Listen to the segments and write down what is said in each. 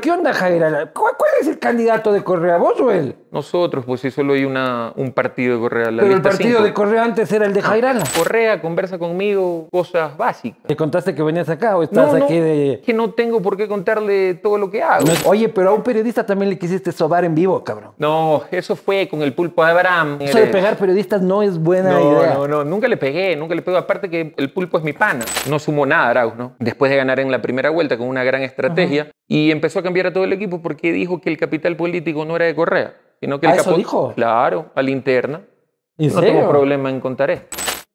¿Qué onda, Jaira? ¿Cuál, es el candidato de Correa, vos o él? Nosotros, pues si solo hay una, un partido de Correa. La Pero el partido de Correa antes era el de Jairala. Correa conversa conmigo cosas básicas. ¿Te contaste que venías acá o estás aquí de...? que no tengo por qué contarle todo lo que hago. oye, pero a un periodista también le quisiste sobar en vivo, cabrón. No, eso fue con el pulpo de Abraham. Eso de pegar periodistas no es buena idea. No, no, nunca le pegué, nunca le pego. Aparte que el pulpo es mi pana. No sumó nada, Arauz, ¿no? Después de ganar en la primera vuelta con una gran estrategia y empezó a cambiar a todo el equipo porque dijo que el capital político no era de Correa, sino que el ¿Ah, eso Claro, a la interna. ¿En no tengo problema en contar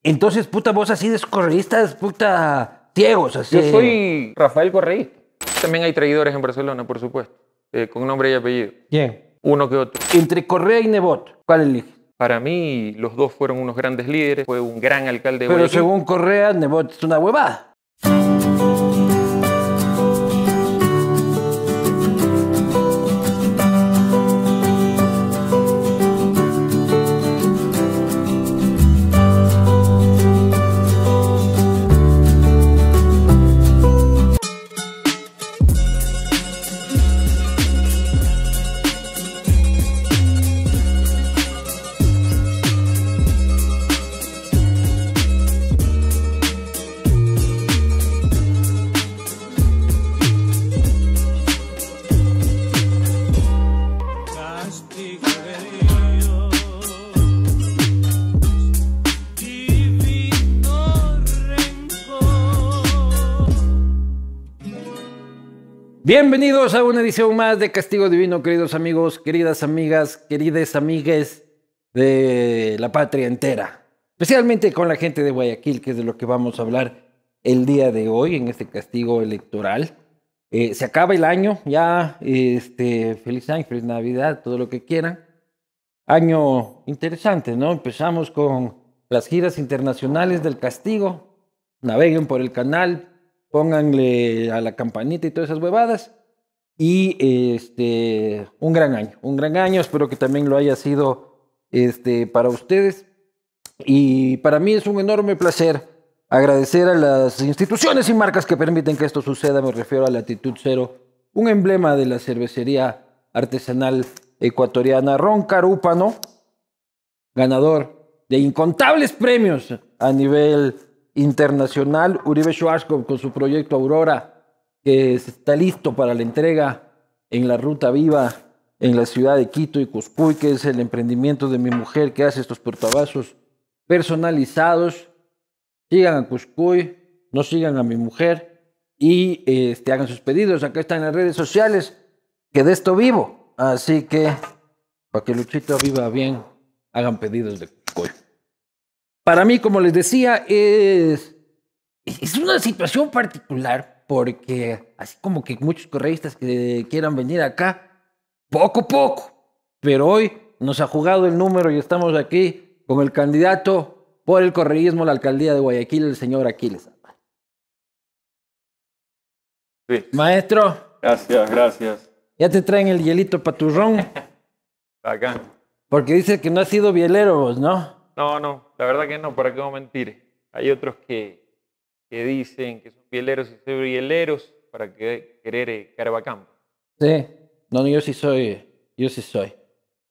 Entonces, puta, vos así de correístas, puta, ciegos, así. Yo soy Rafael Correí. También hay traidores en Barcelona, por supuesto, eh, con nombre y apellido. ¿Quién? Uno que otro. Entre Correa y Nebot, ¿cuál eliges? Para mí, los dos fueron unos grandes líderes, fue un gran alcalde. Pero según Correa, Nebot es una huevada. Bienvenidos a una edición más de Castigo Divino, queridos amigos, queridas amigas, queridas amigues de la patria entera. Especialmente con la gente de Guayaquil, que es de lo que vamos a hablar el día de hoy en este castigo electoral. Eh, se acaba el año, ya este, feliz año, feliz Navidad, todo lo que quieran. Año interesante, ¿no? Empezamos con las giras internacionales del castigo. Naveguen por el canal, pónganle a la campanita y todas esas huevadas. Y este, un gran año, un gran año, espero que también lo haya sido este, para ustedes. Y para mí es un enorme placer agradecer a las instituciones y marcas que permiten que esto suceda, me refiero a Latitud Cero, un emblema de la cervecería artesanal ecuatoriana, Ron Carúpano, ganador de incontables premios a nivel internacional, Uribe Schwarzkopf con su proyecto Aurora, que está listo para la entrega en la Ruta Viva en la ciudad de Quito y Cuscuy, que es el emprendimiento de mi mujer que hace estos portavasos personalizados. Sigan a Cuscuy, no sigan a mi mujer y este, hagan sus pedidos. Acá están las redes sociales, que de esto vivo. Así que, para que Luchito viva bien, hagan pedidos de para mí, como les decía, es, es una situación particular porque así como que muchos correístas que quieran venir acá, poco a poco, pero hoy nos ha jugado el número y estamos aquí con el candidato por el correísmo a la alcaldía de Guayaquil, el señor Aquiles. Maestro. Gracias, gracias. Ya te traen el hielito paturrón. Acá. Porque dice que no ha sido bielero ¿no? no, no, la verdad que no, ¿para qué vamos a mentir? Hay otros que, que dicen que son pieleros y soy bieleros para querer eh, Carvacampo. Sí, no, yo sí soy, yo sí soy.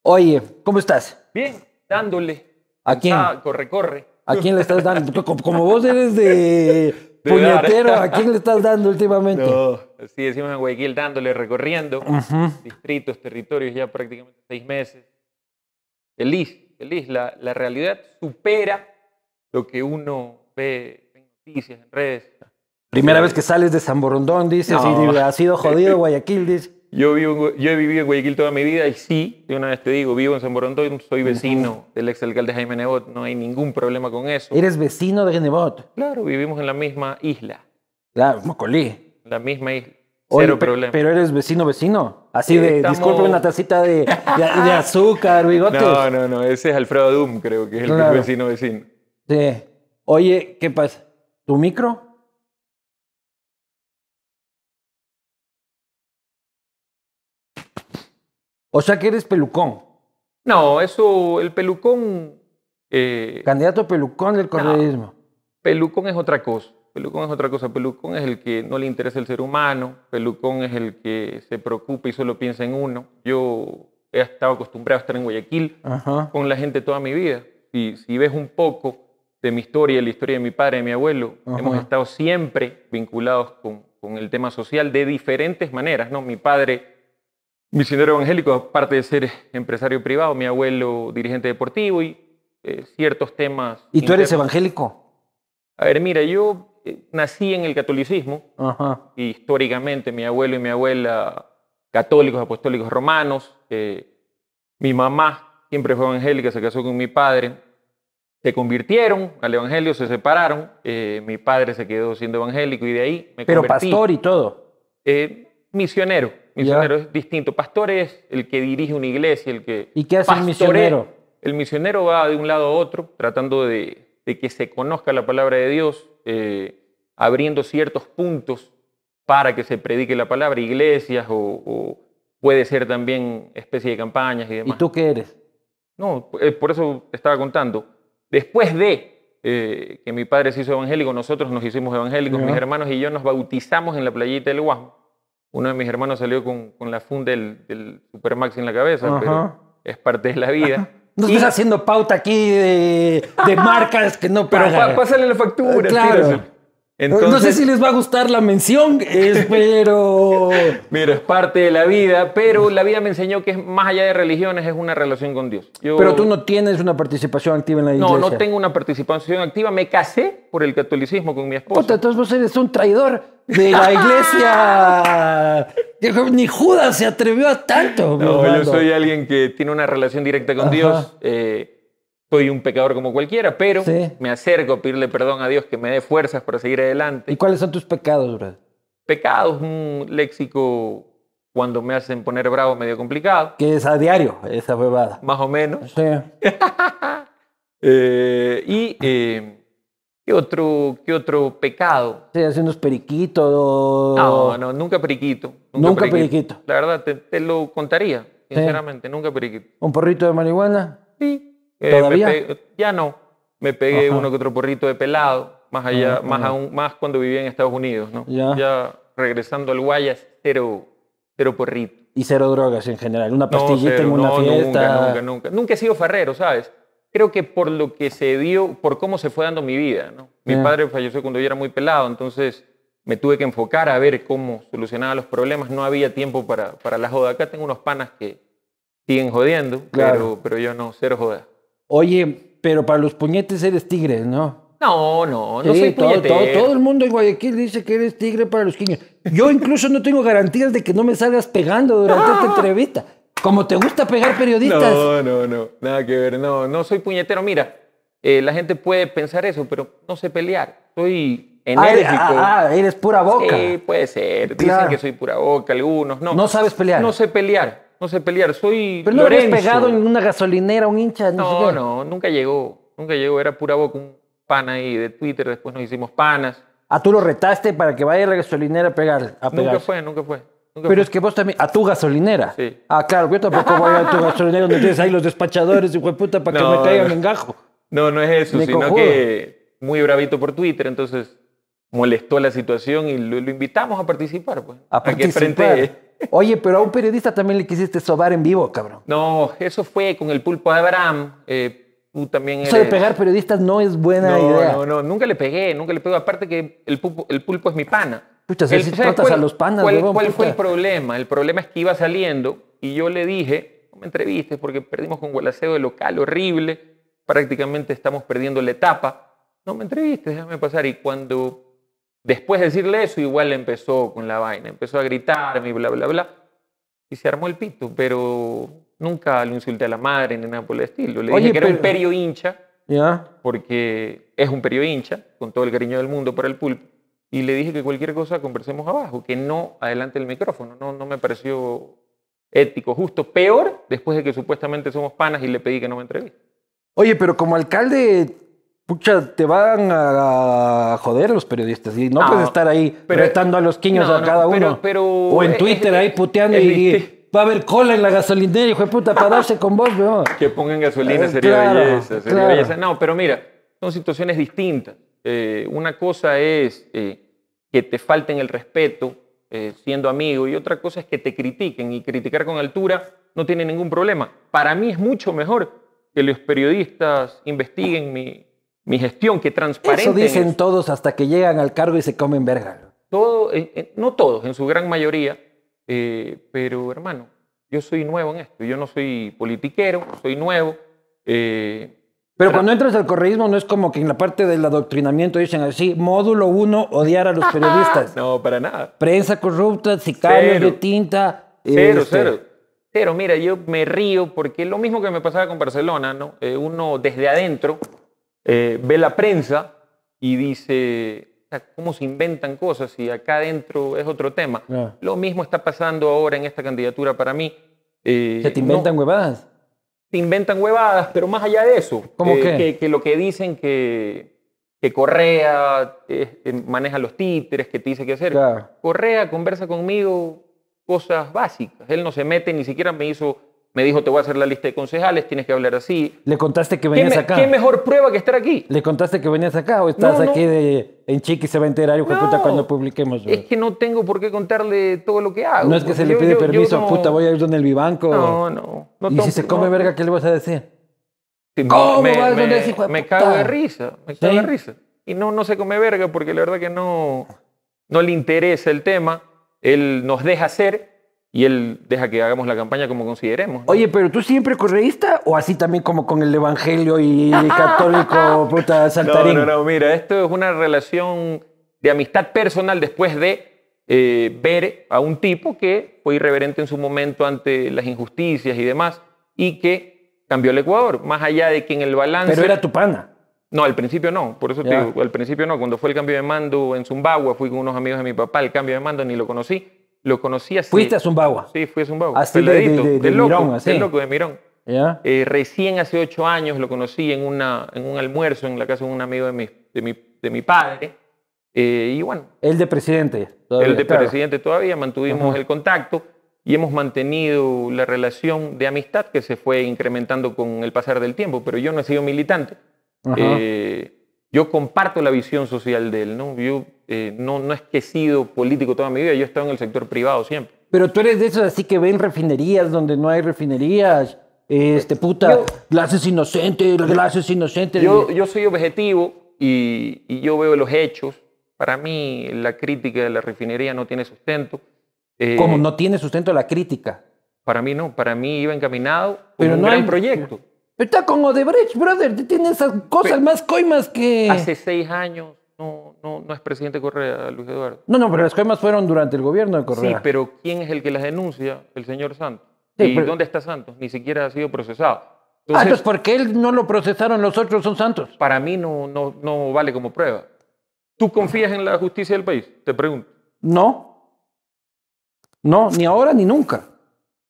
Oye, ¿cómo estás? Bien, dándole. ¿A quién? corre, corre. ¿A quién le estás dando? Como vos eres de, puñetero, ¿a quién le estás dando últimamente? No, decimos en Guayaquil, dándole, recorriendo distritos, territorios, ya prácticamente seis meses. Feliz, feliz. La, realidad supera lo que uno ve en noticias, en redes. Primera vez que sales de San Borondón, dices, ha sido jodido Guayaquil, dices. Yo, vivo, yo he vivido en Guayaquil toda mi vida y sí, de una vez te digo, vivo en San Borondón, soy vecino del exalcalde Jaime Nebot, no hay ningún problema con eso. ¿Eres vecino de Nebot? Claro, vivimos en la misma isla. Claro, Mocolí. La misma isla. Pero eres vecino, vecino. Así de, disculpe una tacita de, de, azúcar, bigotes. No, no, no, ese es Alfredo Doom, creo que es el vecino, vecino. Sí. Oye, ¿qué pasa? ¿Tu micro? O sea que eres pelucón. No, eso, el pelucón. Eh, Candidato pelucón del correísmo. pelucón es otra cosa. Pelucón es otra cosa. Pelucón es el que no le interesa el ser humano. Pelucón es el que se preocupa y solo piensa en uno. Yo he estado acostumbrado a estar en Guayaquil con la gente toda mi vida. Y si ves un poco de mi historia, la historia de mi padre, de mi abuelo, hemos estado siempre vinculados con, el tema social de diferentes maneras. ¿no? Mi padre, misionero evangélico, aparte de ser empresario privado, mi abuelo, dirigente deportivo y eh, ciertos temas. ¿Y tú eres evangélico? A ver, mira, yo nací en el catolicismo y históricamente mi abuelo y mi abuela católicos, apostólicos romanos. mi mamá siempre fue evangélica, se casó con mi padre. Se convirtieron al evangelio, se separaron. Eh, mi padre se quedó siendo evangélico y de ahí me Pero pastor y todo. Eh, misionero. Misionero es distinto. Pastor es el que dirige una iglesia, el que. ¿Y qué hace el misionero? El misionero va de un lado a otro tratando de, de que se conozca la palabra de Dios, eh, abriendo ciertos puntos para que se predique la palabra, iglesias o, puede ser también especie de campañas y demás. ¿Y tú qué eres? No, eh, por eso estaba contando. Después de eh, que mi padre se hizo evangélico, nosotros nos hicimos evangélicos, mis hermanos y yo nos bautizamos en la playita del Guasmo. Uno de mis hermanos salió con, con la funda del, del Supermax en la cabeza, pero es parte de la vida. No estás haciendo pauta aquí de, marcas que no Pero pagan. pásale la factura. Claro no sé si les va a gustar la mención, pero... Mira, es parte de la vida, pero la vida me enseñó que es más allá de religiones es una relación con Dios. pero tú no tienes una participación activa en la iglesia. No, no tengo una participación activa. Me casé por el catolicismo con mi esposa. Puta, entonces vos eres un traidor de la iglesia. Ni Judas se atrevió a tanto. No, yo soy alguien que tiene una relación directa con Dios. Eh, soy un pecador como cualquiera, pero me acerco a pedirle perdón a Dios que me dé fuerzas para seguir adelante. ¿Y cuáles son tus pecados, Pecados, un léxico cuando me hacen poner bravo medio complicado. Que es a diario, esa huevada. Más o menos. Sí. Eh, y eh, ¿qué, otro, ¿qué otro pecado? Sí, haciendo unos periquitos. No, no, nunca periquito. Nunca, periquito. La verdad, te, lo contaría, sinceramente, nunca periquito. ¿Un porrito de marihuana? Sí. Eh, ya no. Me pegué uno que otro porrito de pelado, más allá, ah, más aún, más cuando vivía en Estados Unidos, ¿no? Ya, regresando al Guayas, cero, cero porrito. Y cero drogas en general, una pastillita en una fiesta. Nunca, nunca, nunca. Nunca he sido ferrero, ¿sabes? Creo que por lo que se dio, por cómo se fue dando mi vida, ¿no? Mi padre falleció cuando yo era muy pelado, entonces me tuve que enfocar a ver cómo solucionaba los problemas. No había tiempo para, para la joda. Acá tengo unos panas que siguen jodiendo, claro. pero, pero yo no, cero joda. Oye, pero para los puñetes eres tigre, ¿no? No, no, no soy todo, Todo, el mundo en Guayaquil dice que eres tigre para los quiños. Yo incluso no tengo garantías de que no me salgas pegando durante esta entrevista. Como te gusta pegar periodistas. No, no, no, nada que ver. No, no soy puñetero. Mira, eh, la gente puede pensar eso, pero no sé pelear. Soy ah, ah, enérgico. Ah, ah, eres pura boca. Sí, puede ser. Dicen que soy pura boca algunos. No, no sabes pelear. No sé pelear no sé pelear, soy Pero no Lorenzo. pegado en una gasolinera, un hincha, ni No, no, nunca llegó, nunca llegó, era pura boca, un pana ahí de Twitter, después nos hicimos panas. ¿A ah, tú lo retaste para que vaya a la gasolinera a pegar. nunca fue, nunca fue. Pero es que vos también, a tu gasolinera. Sí. Ah, claro, yo tampoco voy a tu gasolinera donde tienes ahí los despachadores, hijo puta, para que me caigan en gajo. No, no es eso, sino que muy bravito por Twitter, entonces molestó la situación y lo, invitamos a participar. Pues, a participar. Oye, pero a un periodista también le quisiste sobar en vivo, cabrón. No, eso fue con el pulpo de Abraham. Eh, también Eso de pegar periodistas no es buena idea. No, no, nunca le pegué, nunca le pegué Aparte que el pulpo, el pulpo es mi pana. Pucha, cuál, los panas, ¿Cuál, fue el problema? El problema es que iba saliendo y yo le dije, no me entrevistes porque perdimos con Gualaceo de local, horrible. Prácticamente estamos perdiendo la etapa. No me entrevistes, déjame pasar. Y cuando Después de decirle eso, igual empezó con la vaina, empezó a gritarme y bla, bla, bla. Y se armó el pito, pero nunca le insulté a la madre ni nada por el estilo. Le dije que era un perio hincha, porque es un perio hincha, con todo el cariño del mundo para el pulpo. Y le dije que cualquier cosa conversemos abajo, que no adelante el micrófono. No, no me pareció ético, justo. Peor después de que supuestamente somos panas y le pedí que no me entreviste. Oye, pero como alcalde pucha, te van a joder los periodistas y no, ah, puedes estar ahí pero, retando a los quiños a cada uno. o en Twitter ahí puteando y, va a haber cola en la gasolinera, hijo de puta, para darse con vos, ¿no? Que pongan gasolina, eh, sería belleza, sería No, pero mira, son situaciones distintas. Eh, una cosa es eh, que te falten el respeto siendo amigo y otra cosa es que te critiquen y criticar con altura no tiene ningún problema. Para mí es mucho mejor que los periodistas investiguen mi, mi gestión, que transparente. Eso dicen todos hasta que llegan al cargo y se comen verga. Todo, eh, eh, no todos, en su gran mayoría, eh, pero hermano, yo soy nuevo en esto, yo no soy politiquero, soy nuevo. pero cuando entras al correísmo no es como que en la parte del adoctrinamiento dicen así, módulo uno, odiar a los periodistas. no, para nada. Prensa corrupta, sicarios de tinta. Cero, este, cero. Cero, mira, yo me río porque lo mismo que me pasaba con Barcelona, ¿no? uno desde adentro eh, ve la prensa y dice, ¿cómo se inventan cosas? Y acá adentro es otro tema. Ah. Lo mismo está pasando ahora en esta candidatura para mí. Eh, ¿Se te inventan huevadas? Se inventan huevadas, pero más allá de eso. ¿Cómo eh, Que, lo que dicen que, que Correa maneja los títeres, que te dice qué hacer. Correa conversa conmigo cosas básicas. Él no se mete, ni siquiera me hizo me dijo, te voy a hacer la lista de concejales, tienes que hablar así. ¿Le contaste que venías acá? ¿Qué mejor prueba que estar aquí? ¿Le contaste que venías acá o estás aquí de, en chiqui se va a enterar, hijo puta, cuando publiquemos? Es que no tengo por qué contarle todo lo que hago. No es que pues. se le pide permiso, yo puta, voy a ir donde el vivanco. No, no. y si se come verga, pues. ¿qué le vas a decir? ¿Cómo me, Me cago de risa, me cago de risa. Y no, no se come verga porque la verdad que no, no le interesa el tema. Él nos deja hacer y él deja que hagamos la campaña como consideremos. Oye, pero tú siempre correísta o así también como con el evangelio y católico puta saltarín. No, no, mira, esto es una relación de amistad personal después de eh, ver a un tipo que fue irreverente en su momento ante las injusticias y demás y que cambió el Ecuador, más allá de que en el balance. Pero era tu pana. No, al principio no, por eso te digo, al principio no. Cuando fue el cambio de mando en Zumbagua, fui con unos amigos de mi papá, el cambio de mando ni lo conocí lo conocí así. ¿Fuiste a Zumbagua? Sí, fui a Zumbagua. Así de, de, de, Mirón, de Mirón. Eh, recién hace ocho años lo conocí en, una, en un almuerzo en la casa de un amigo de mi, de mi, padre. Eh, y bueno. El de presidente. el de presidente todavía. Mantuvimos el contacto y hemos mantenido la relación de amistad que se fue incrementando con el pasar del tiempo. Pero yo no he sido militante. Eh, yo comparto la visión social de él, ¿no? Yo eh, no, no he sido político toda mi vida, yo he estado en el sector privado siempre. Pero tú eres de esos así que ven refinerías donde no hay refinerías, este puta, glases clases inocentes, clases inocentes. Yo, yo soy objetivo y, y, yo veo los hechos. Para mí la crítica de la refinería no tiene sustento. Eh, ¿Cómo no tiene sustento la crítica? Para mí no, para mí iba encaminado Pero un no hay, proyecto está con Odebrecht, brother. Tiene esas cosas más coimas que. Hace seis años no, no, no es presidente Correa, Luis Eduardo. No, no, pero las coimas fueron durante el gobierno de Correa. Sí, pero ¿quién es el que las denuncia? El señor Santos. ¿Y dónde está Santos? Ni siquiera ha sido procesado. ah, entonces pues porque él no lo procesaron, los otros son Santos. Para mí no, no, vale como prueba. ¿Tú confías en la justicia del país? Te pregunto. No. No, ni ahora ni nunca.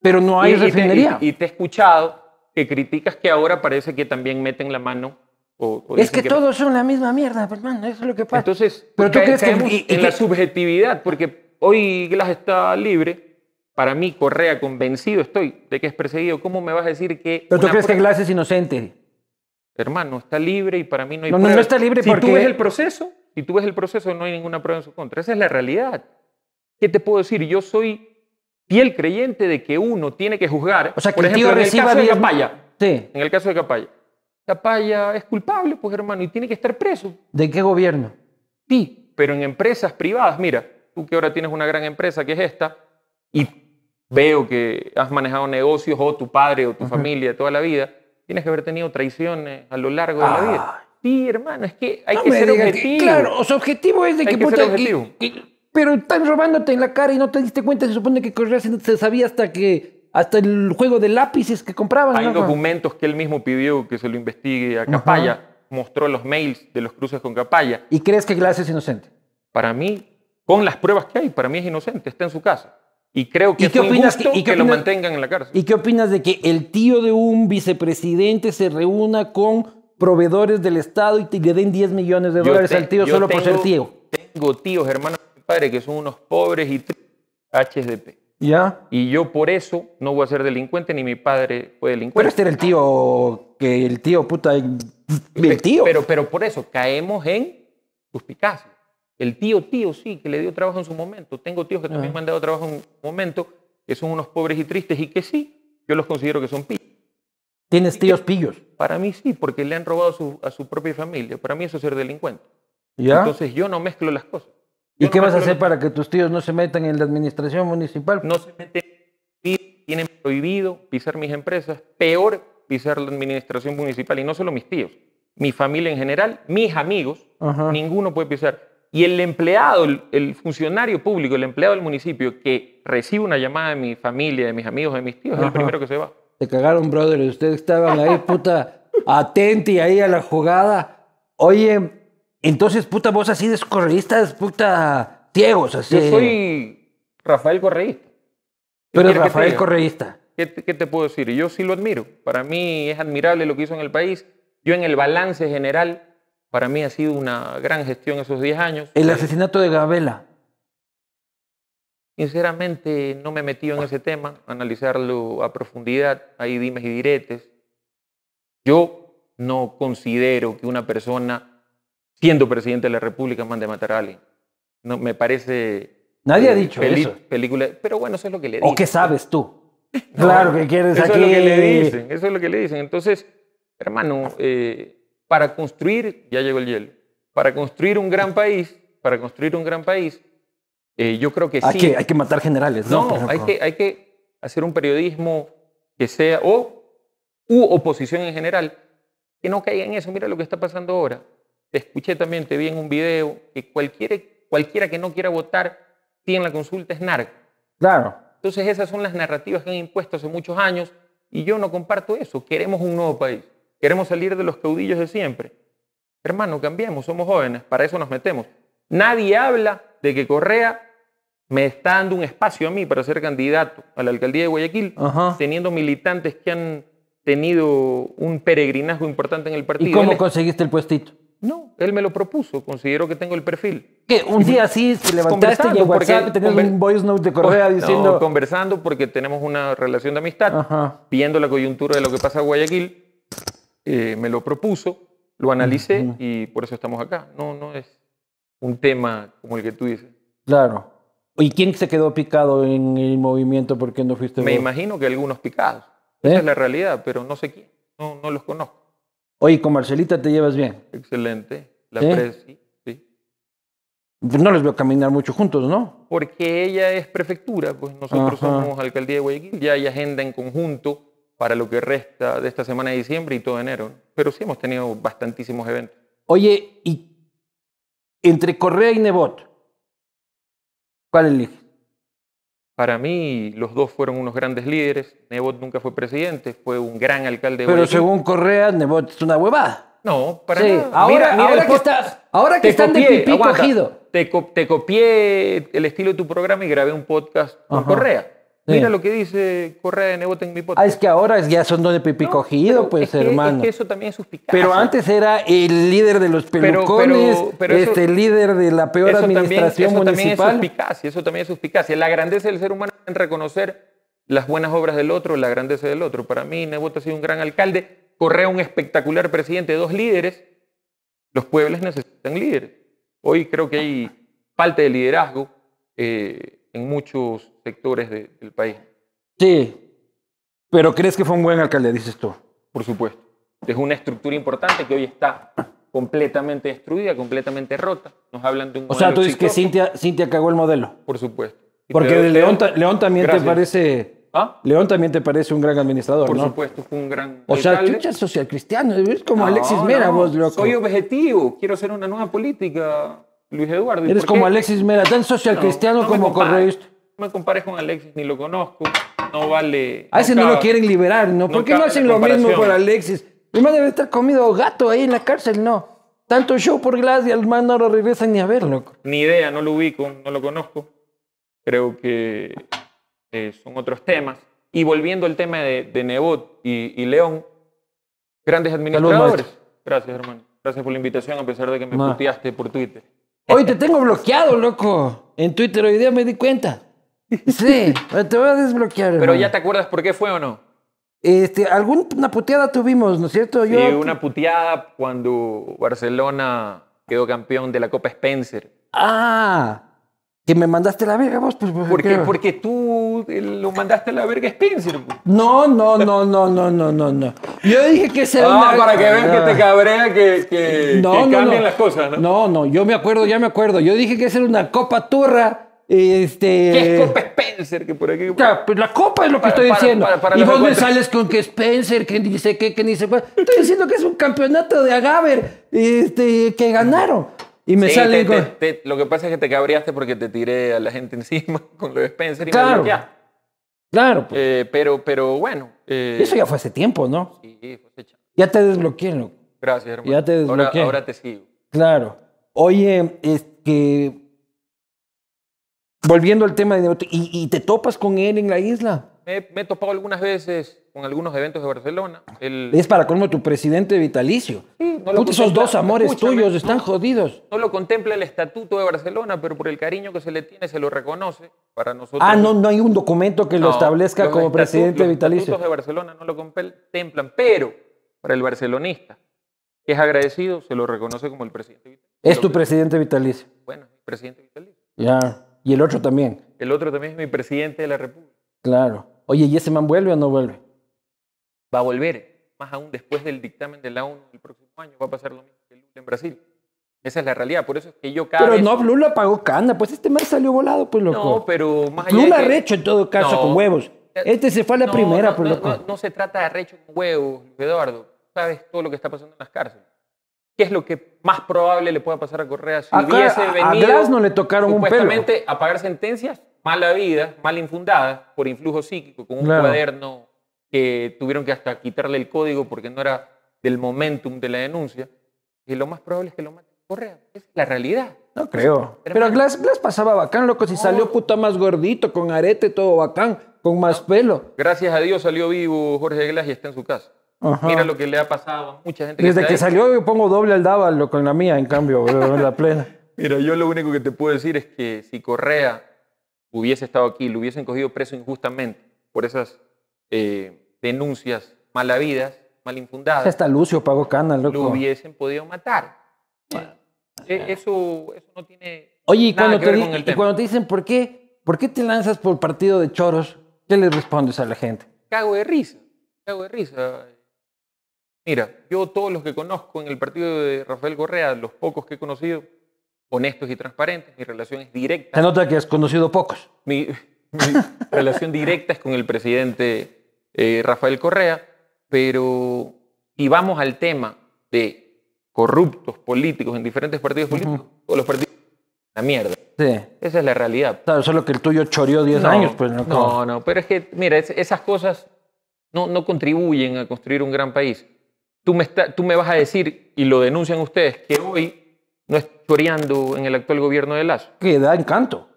Pero no hay refinería. y te he escuchado que criticas que ahora parece que también meten la mano. O, es que, todos son la misma mierda, hermano, eso es lo que pasa. Entonces, en la subjetividad, porque hoy Glass está libre. Para mí, Correa, convencido estoy de que es perseguido. ¿Cómo me vas a decir que.? ¿Pero tú crees que Glass es inocente? Hermano, está libre y para mí no hay no, No, está libre porque... tú ves el proceso, si tú ves el proceso, no hay ninguna prueba en su contra. Esa es la realidad. ¿Qué te puedo decir? Yo soy piel creyente de que uno tiene que juzgar. O sea, que por ejemplo, en el caso de Capaya. Sí. En el caso de Capaya. Capaya es culpable, pues hermano, y tiene que estar preso. ¿De qué gobierno? Sí, pero en empresas privadas. Mira, tú que ahora tienes una gran empresa que es esta, y veo que has manejado negocios, o tu padre, o tu familia, toda la vida, tienes que haber tenido traiciones a lo largo de la vida. Sí, hermano, es que hay que ser objetivo. claro, su objetivo es de que, que, pero están robándote en la cara y no te diste cuenta. Se supone que Correa se sabía hasta que hasta el juego de lápices que compraban. Hay documentos que él mismo pidió que se lo investigue a Capaya. Mostró los mails de los cruces con Capaya. ¿Y crees que Glass es inocente? Para mí, con las pruebas que hay, para mí es inocente. Está en su casa. Y creo que es qué que, ¿y que lo mantengan en la cárcel. ¿Y qué opinas de que el tío de un vicepresidente se reúna con proveedores del Estado y te, le den 10 millones de dólares al tío solo por ser tío? Tengo tíos, hermanos padre, que son unos pobres y tristes HDP. ¿Ya? Y yo por eso no voy a ser delincuente, ni mi padre fue delincuente. Pero este era el tío, que el tío puta, el tío. Pero, pero por eso caemos en suspicacia. El tío, tío, sí, que le dio trabajo en su momento. Tengo tíos que también ah. me han dado trabajo en un momento, que son unos pobres y tristes y que sí, yo los considero que son pillos. ¿Tienes tíos pillos? Para mí sí, porque le han robado a su propia familia. Para mí eso es ser delincuente. ¿Ya? Entonces yo no mezclo las cosas. ¿Y qué vas a hacer para que tus tíos no se metan en la administración municipal? No se meten, tienen prohibido pisar mis empresas, peor pisar la administración municipal, y no solo mis tíos, mi familia en general, mis amigos, ninguno puede pisar. Y el empleado, el, funcionario público, el empleado del municipio que recibe una llamada de mi familia, de mis amigos, de mis tíos, es el primero que se va. Se cagaron, brother, ustedes estaban ahí, puta, y ahí a la jugada. Oye, entonces, puta, vos así de correísta, puta, ciegos, así. Yo soy Rafael Correísta. Pero Rafael Correísta. ¿Qué te, puedo decir? Yo sí lo admiro. Para mí es admirable lo que hizo en el país. Yo en el balance general, para mí ha sido una gran gestión esos 10 años. El asesinato de Gabela. Sinceramente no me he metido en ese tema, analizarlo a profundidad, hay dimes y diretes. Yo no considero que una persona siendo presidente de la República, mande a matar a alguien. No, me parece... Nadie ha eh, dicho eso. Película, pero bueno, eso es lo que le dicen. ¿O qué sabes tú? claro que quieres eso Eso es lo que le dicen, eso es lo que le dicen. Entonces, hermano, eh, para construir, ya llegó el hielo, para construir un gran país, para construir un gran país, eh, yo creo que hay sí. Que, hay que matar generales, ¿no? hay que, hacer un periodismo que sea, o u oposición en general, que no caiga en eso. Mira lo que está pasando ahora te escuché también, te vi en un video, que cualquiera, que no quiera votar tiene la consulta es narco. Claro. Entonces esas son las narrativas que han impuesto hace muchos años y yo no comparto eso. Queremos un nuevo país. Queremos salir de los caudillos de siempre. Hermano, cambiemos, somos jóvenes, para eso nos metemos. Nadie habla de que Correa me está dando un espacio a mí para ser candidato a la alcaldía de Guayaquil, teniendo militantes que han tenido un peregrinaje importante en el partido. ¿Y cómo conseguiste el puestito? No, él me lo propuso, considero que tengo el perfil. Que un día así se levantaste y WhatsApp tenías un voice note de Correa no, conversando porque tenemos una relación de amistad, viendo la coyuntura de lo que pasa en Guayaquil, eh, me lo propuso, lo analicé y por eso estamos acá. No, no es un tema como el que tú dices. Claro. ¿Y quién se quedó picado en el movimiento? porque no fuiste Me imagino que algunos picados. ¿Eh? Esa es la realidad, pero no sé quién. no los conozco. Oye, con Marcelita te llevas bien. Excelente. La ¿Sí? sí. Pues no les veo caminar mucho juntos, ¿no? Porque ella es prefectura, pues nosotros somos alcaldía de Guayaquil, ya hay agenda en conjunto para lo que resta de esta semana de diciembre y todo enero. Pero sí hemos tenido bastantísimos eventos. Oye, y entre Correa y Nebot, ¿cuál eliges? Para mí, los dos fueron unos grandes líderes. Nebot nunca fue presidente, fue un gran alcalde. De Pero según Correa, Nebot es una huevada. No, para sí. Ahora, que, estás, ahora que están de pipí cogido. Te, copié el estilo de tu programa y grabé un podcast con Correa. Mira lo que dice Correa de en mi podcast. Ah, es que ahora ya son donde pipí cogido, pues, hermano. Es que eso también es suspicacia. Pero antes era el líder de los pelucones, pero, este, líder de la peor administración también, eso También es suspicacia, eso también es suspicacia. La grandeza del ser humano en reconocer las buenas obras del otro, la grandeza del otro. Para mí, Nebot ha sido un gran alcalde, Correa un espectacular presidente, dos líderes. Los pueblos necesitan líderes. Hoy creo que hay falta de liderazgo eh, en muchos sectores del país. Sí, pero ¿crees que fue un buen alcalde, dices tú? Por supuesto. Es una estructura importante que hoy está completamente destruida, completamente rota. Nos hablan de un... O sea, tú dices que Cintia, cagó el modelo. Por supuesto. Porque León, León, también te parece... ¿Ah? León también te parece un gran administrador, Por supuesto, fue un gran. O sea, tú eres social cristiano, eres como Alexis Mera, vos, loco. Soy objetivo, quiero hacer una nueva política, Luis Eduardo. Eres como Alexis Mera, tan social cristiano como correísta me compares con Alexis, ni lo conozco, no vale. A veces no, lo quieren liberar, ¿no? ¿Por qué no hacen lo mismo por Alexis? El man debe estar comido gato ahí en la cárcel, no. Tanto show por Gladys, y al man no lo regresan ni a verlo. Ni idea, no lo ubico, no lo conozco. Creo que eh, son otros temas. Y volviendo al tema de, Nebot y, León, grandes administradores. Gracias, hermano. Gracias por la invitación, a pesar de que me puteaste por Twitter. Hoy te tengo bloqueado, loco. En Twitter hoy día me di cuenta. Sí, te voy a desbloquear. Pero ya te acuerdas por qué fue o no. Este, alguna puteada tuvimos, ¿no es cierto? una puteada cuando Barcelona quedó campeón de la Copa Spencer. Ah, que me mandaste la verga vos. Pues, pues, ¿Por qué? Porque tú eh, lo mandaste a la verga Spencer. Pues. No, no, no, no, no, no, no, no. Yo dije que se ah, una... para que vean que te cabrea que, cambien las cosas, ¿no? No, no, yo me acuerdo, ya me acuerdo. Yo dije que era una copa turra este... ¿Qué es Copa Spencer? Que por aquí... pues la Copa es lo que estoy diciendo. y vos me sales con que Spencer, que dice que, que dice Estoy diciendo que es un campeonato de Agaver este, que ganaron. Y me con... lo que pasa es que te cabreaste porque te tiré a la gente encima con lo de Spencer y claro, Claro. Pues. Eh, pero, pero bueno. Eh, Eso ya fue hace tiempo, ¿no? Sí, fue hecho. Ya te desbloqueé, loco. Gracias, hermano. Ya te desbloqueé. Ahora, ahora te sigo. Claro. Oye, es que Volviendo al tema de... Y, te topas con él en la isla. Me, he topado algunas veces con algunos eventos de Barcelona. Es para colmo tu presidente vitalicio. esos dos amores tuyos están jodidos. No lo contempla el estatuto de Barcelona, pero por el cariño que se le tiene se lo reconoce para nosotros. Ah, no, no hay un documento que lo establezca como presidente vitalicio. Los estatutos de Barcelona no lo contemplan, pero para el barcelonista, que es agradecido, se lo reconoce como el presidente vitalicio. Es tu presidente vitalicio. Bueno, presidente vitalicio. Ya. Y el otro también. El otro también es mi presidente de la República. Claro. Oye, ¿y ese man vuelve o no vuelve? Va a volver. Más aún después del dictamen de la ONU el próximo año va a pasar lo mismo que Lula en Brasil. Esa es la realidad, por eso es que yo cada Pero no, Lula pagó cana, pues este man salió volado, pues loco. No, pero más allá Lula recho en todo caso, con huevos. Este se fue a la primera, no, pues loco. No, se trata de recho con huevos, Eduardo. Sabes todo lo que está pasando en las cárceles. ¿Qué es lo que más probable le pueda pasar a Correa si hubiese venido? no le tocaron supuestamente, un a pagar sentencias mala vida, mal infundada, por influjo psíquico, con un cuaderno que tuvieron que hasta quitarle el código porque no era del momentum de la denuncia. Y lo más probable es que lo mate Correa. Es la realidad. No creo. Pero Glass, Glass pasaba bacán, loco. Si salió puta más gordito, con arete, todo bacán, con más pelo. Gracias a Dios salió vivo Jorge Glass y está en su casa. Mira lo que le ha pasado a mucha gente. Desde que, salió yo pongo doble al dávalo con la mía, en cambio, la plena. Mira, yo lo único que te puedo decir es que si Correa hubiese estado aquí, lo hubiesen cogido preso injustamente por esas eh, denuncias malavidas, malinfundadas. Hasta Lucio pagó cana, loco. Lo hubiesen podido matar. Eh, eso, eso, no tiene. Oye, y, cuando, te cuando te dicen por qué, por qué te lanzas por partido de choros, ¿qué le respondes a la gente? Cago de risa, cago de risa. Mira, yo todos los que conozco en el partido de Rafael Correa, los pocos que he conocido, honestos y transparentes, mi relación es directa. Se nota que has conocido pocos. Mi, relación directa es con el presidente eh, Rafael Correa, pero si vamos al tema de corruptos políticos en diferentes partidos políticos, todos los partidos la mierda. Sí. Esa es la realidad. solo que el tuyo choreó 10 años, pues no. No, no, pero es que, mira, esas cosas no, no contribuyen a construir un gran país tú me, vas a decir, y lo denuncian ustedes, que hoy no es en el actual gobierno de Lazo. Que da encanto.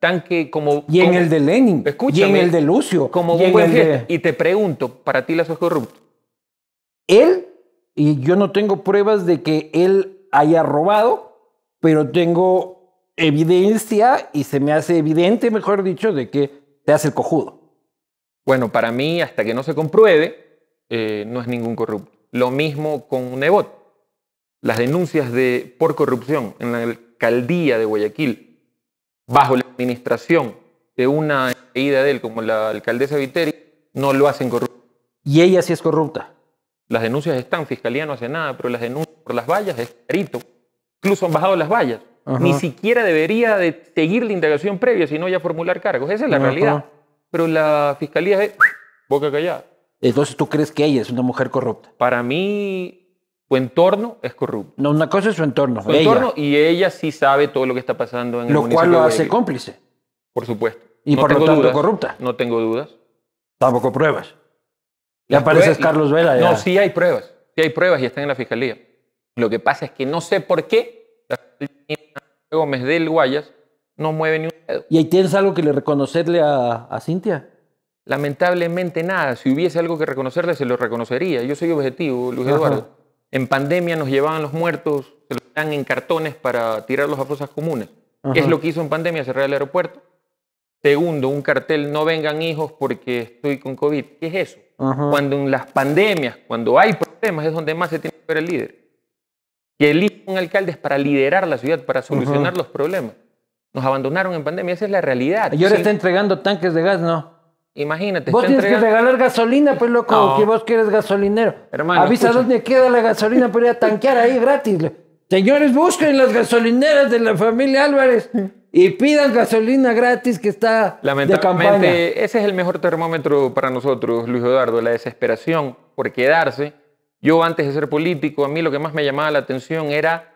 Tanque como... Y en el de Lenin. Escúchame. Y en el de Lucio. Como y, y te pregunto, ¿para ti Lazo es corrupto? Él, y yo no tengo pruebas de que él haya robado, pero tengo evidencia y se me hace evidente, mejor dicho, de que te hace el cojudo. Bueno, para mí, hasta que no se compruebe, eh, no es ningún corrupto. Lo mismo con Nebot. Las denuncias de, por corrupción en la alcaldía de Guayaquil, bajo la administración de una ida de él como la alcaldesa Viteri, no lo hacen corrupto. ¿Y ella sí es corrupta? Las denuncias están, Fiscalía no hace nada, pero las denuncias por las vallas es carito. Incluso han bajado las vallas. Ni siquiera debería de seguir la indagación previa, sino ya formular cargos. Esa es la realidad. Pero la Fiscalía es boca callada. Entonces, ¿tú crees que ella es una mujer corrupta? Para mí, su entorno es corrupto. No, una cosa es su entorno. entorno y ella sí sabe todo lo que está pasando en lo el Lo cual lo hace cómplice. Por supuesto. Y por lo tanto corrupta. No tengo dudas. Tampoco pruebas. Ya apareces Carlos Vela. No, sí hay pruebas. Sí hay pruebas y están en la fiscalía. Lo que pasa es que no sé por qué Gómez del Guayas no mueve ni un dedo. Y ahí tienes algo que le reconocerle a, a Cintia. Lamentablemente nada. Si hubiese algo que reconocerle, se lo reconocería. Yo soy objetivo, Luis Eduardo. En pandemia nos llevaban los muertos, se los dan en cartones para tirarlos a fosas comunes. ¿Qué es lo que hizo en pandemia? Cerrar el aeropuerto. Segundo, un cartel, no vengan hijos porque estoy con COVID. ¿Qué es eso? Cuando en las pandemias, cuando hay problemas, es donde más se tiene que ver el líder. Que eligen un alcalde para liderar la ciudad, para solucionar los problemas. Nos abandonaron en pandemia, esa es la realidad. Y ahora está entregando tanques de gas, ¿no? Imagínate. Vos tienes que regalar gasolina, pues loco, que vos quieres gasolinero. Hermano. Avisa dónde queda la gasolina para ir a tanquear ahí gratis. Señores, busquen las gasolineras de la familia Álvarez y pidan gasolina gratis que está Lamentablemente, de campaña. ese es el mejor termómetro para nosotros, Luis Eduardo, la desesperación por quedarse. Yo antes de ser político, a mí lo que más me llamaba la atención era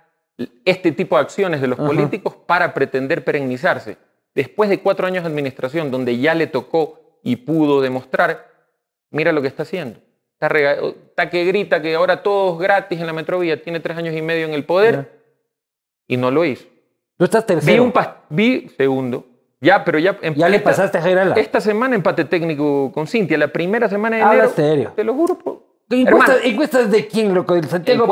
este tipo de acciones de los políticos para pretender perennizarse. Después de cuatro años de administración, donde ya le tocó y pudo demostrar, mira lo que está haciendo. Está, que grita que ahora todos gratis en la metrovía, tiene tres años y medio en el poder y no lo hizo. Tú estás tercero. Vi un vi segundo. Ya, pero ya. Ya le pasaste a Esta semana empate técnico con Cintia, la primera semana de enero. Te lo juro. Encuestas, ¿Encuestas de quién, loco? ¿Del Santiago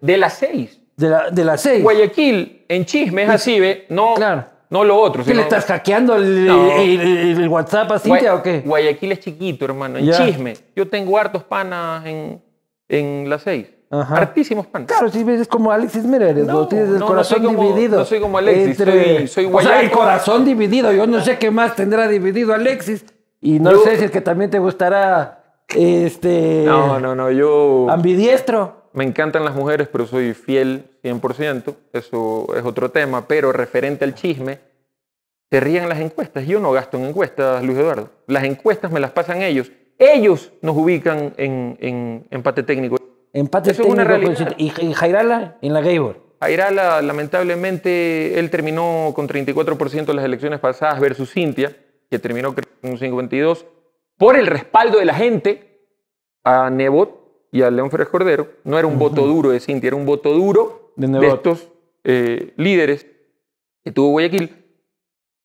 De las seis. De, las seis. Guayaquil, en chisme, es pues, así, ¿ve? No, claro. No lo otro. ¿Qué le estás hackeando el, WhatsApp a Cintia o qué? Guayaquil es chiquito, hermano. En chisme. Yo tengo hartos panas en, en las seis. Hartísimos panas. Claro, si ves como Alexis Mireles, no, tienes el corazón dividido. No soy como Alexis, soy, soy O sea, el corazón dividido. Yo no sé qué más tendrá dividido Alexis. Y no sé si es que también te gustará. Este. No, no, no, yo. Ambidiestro me encantan las mujeres, pero soy fiel 100%, eso es otro tema, pero referente al chisme, se ríen las encuestas. Yo no gasto en encuestas, Luis Eduardo. Las encuestas me las pasan ellos. Ellos nos ubican en, empate técnico. Empate técnico. Pues, ¿Y, Jairala en la Jairala, lamentablemente, él terminó con 34% en las elecciones pasadas versus Cintia, que terminó con un 52%, por el respaldo de la gente a Nebot y a León Férez Cordero, no era un voto duro de Cinti era un voto duro de, estos eh, líderes que tuvo Guayaquil.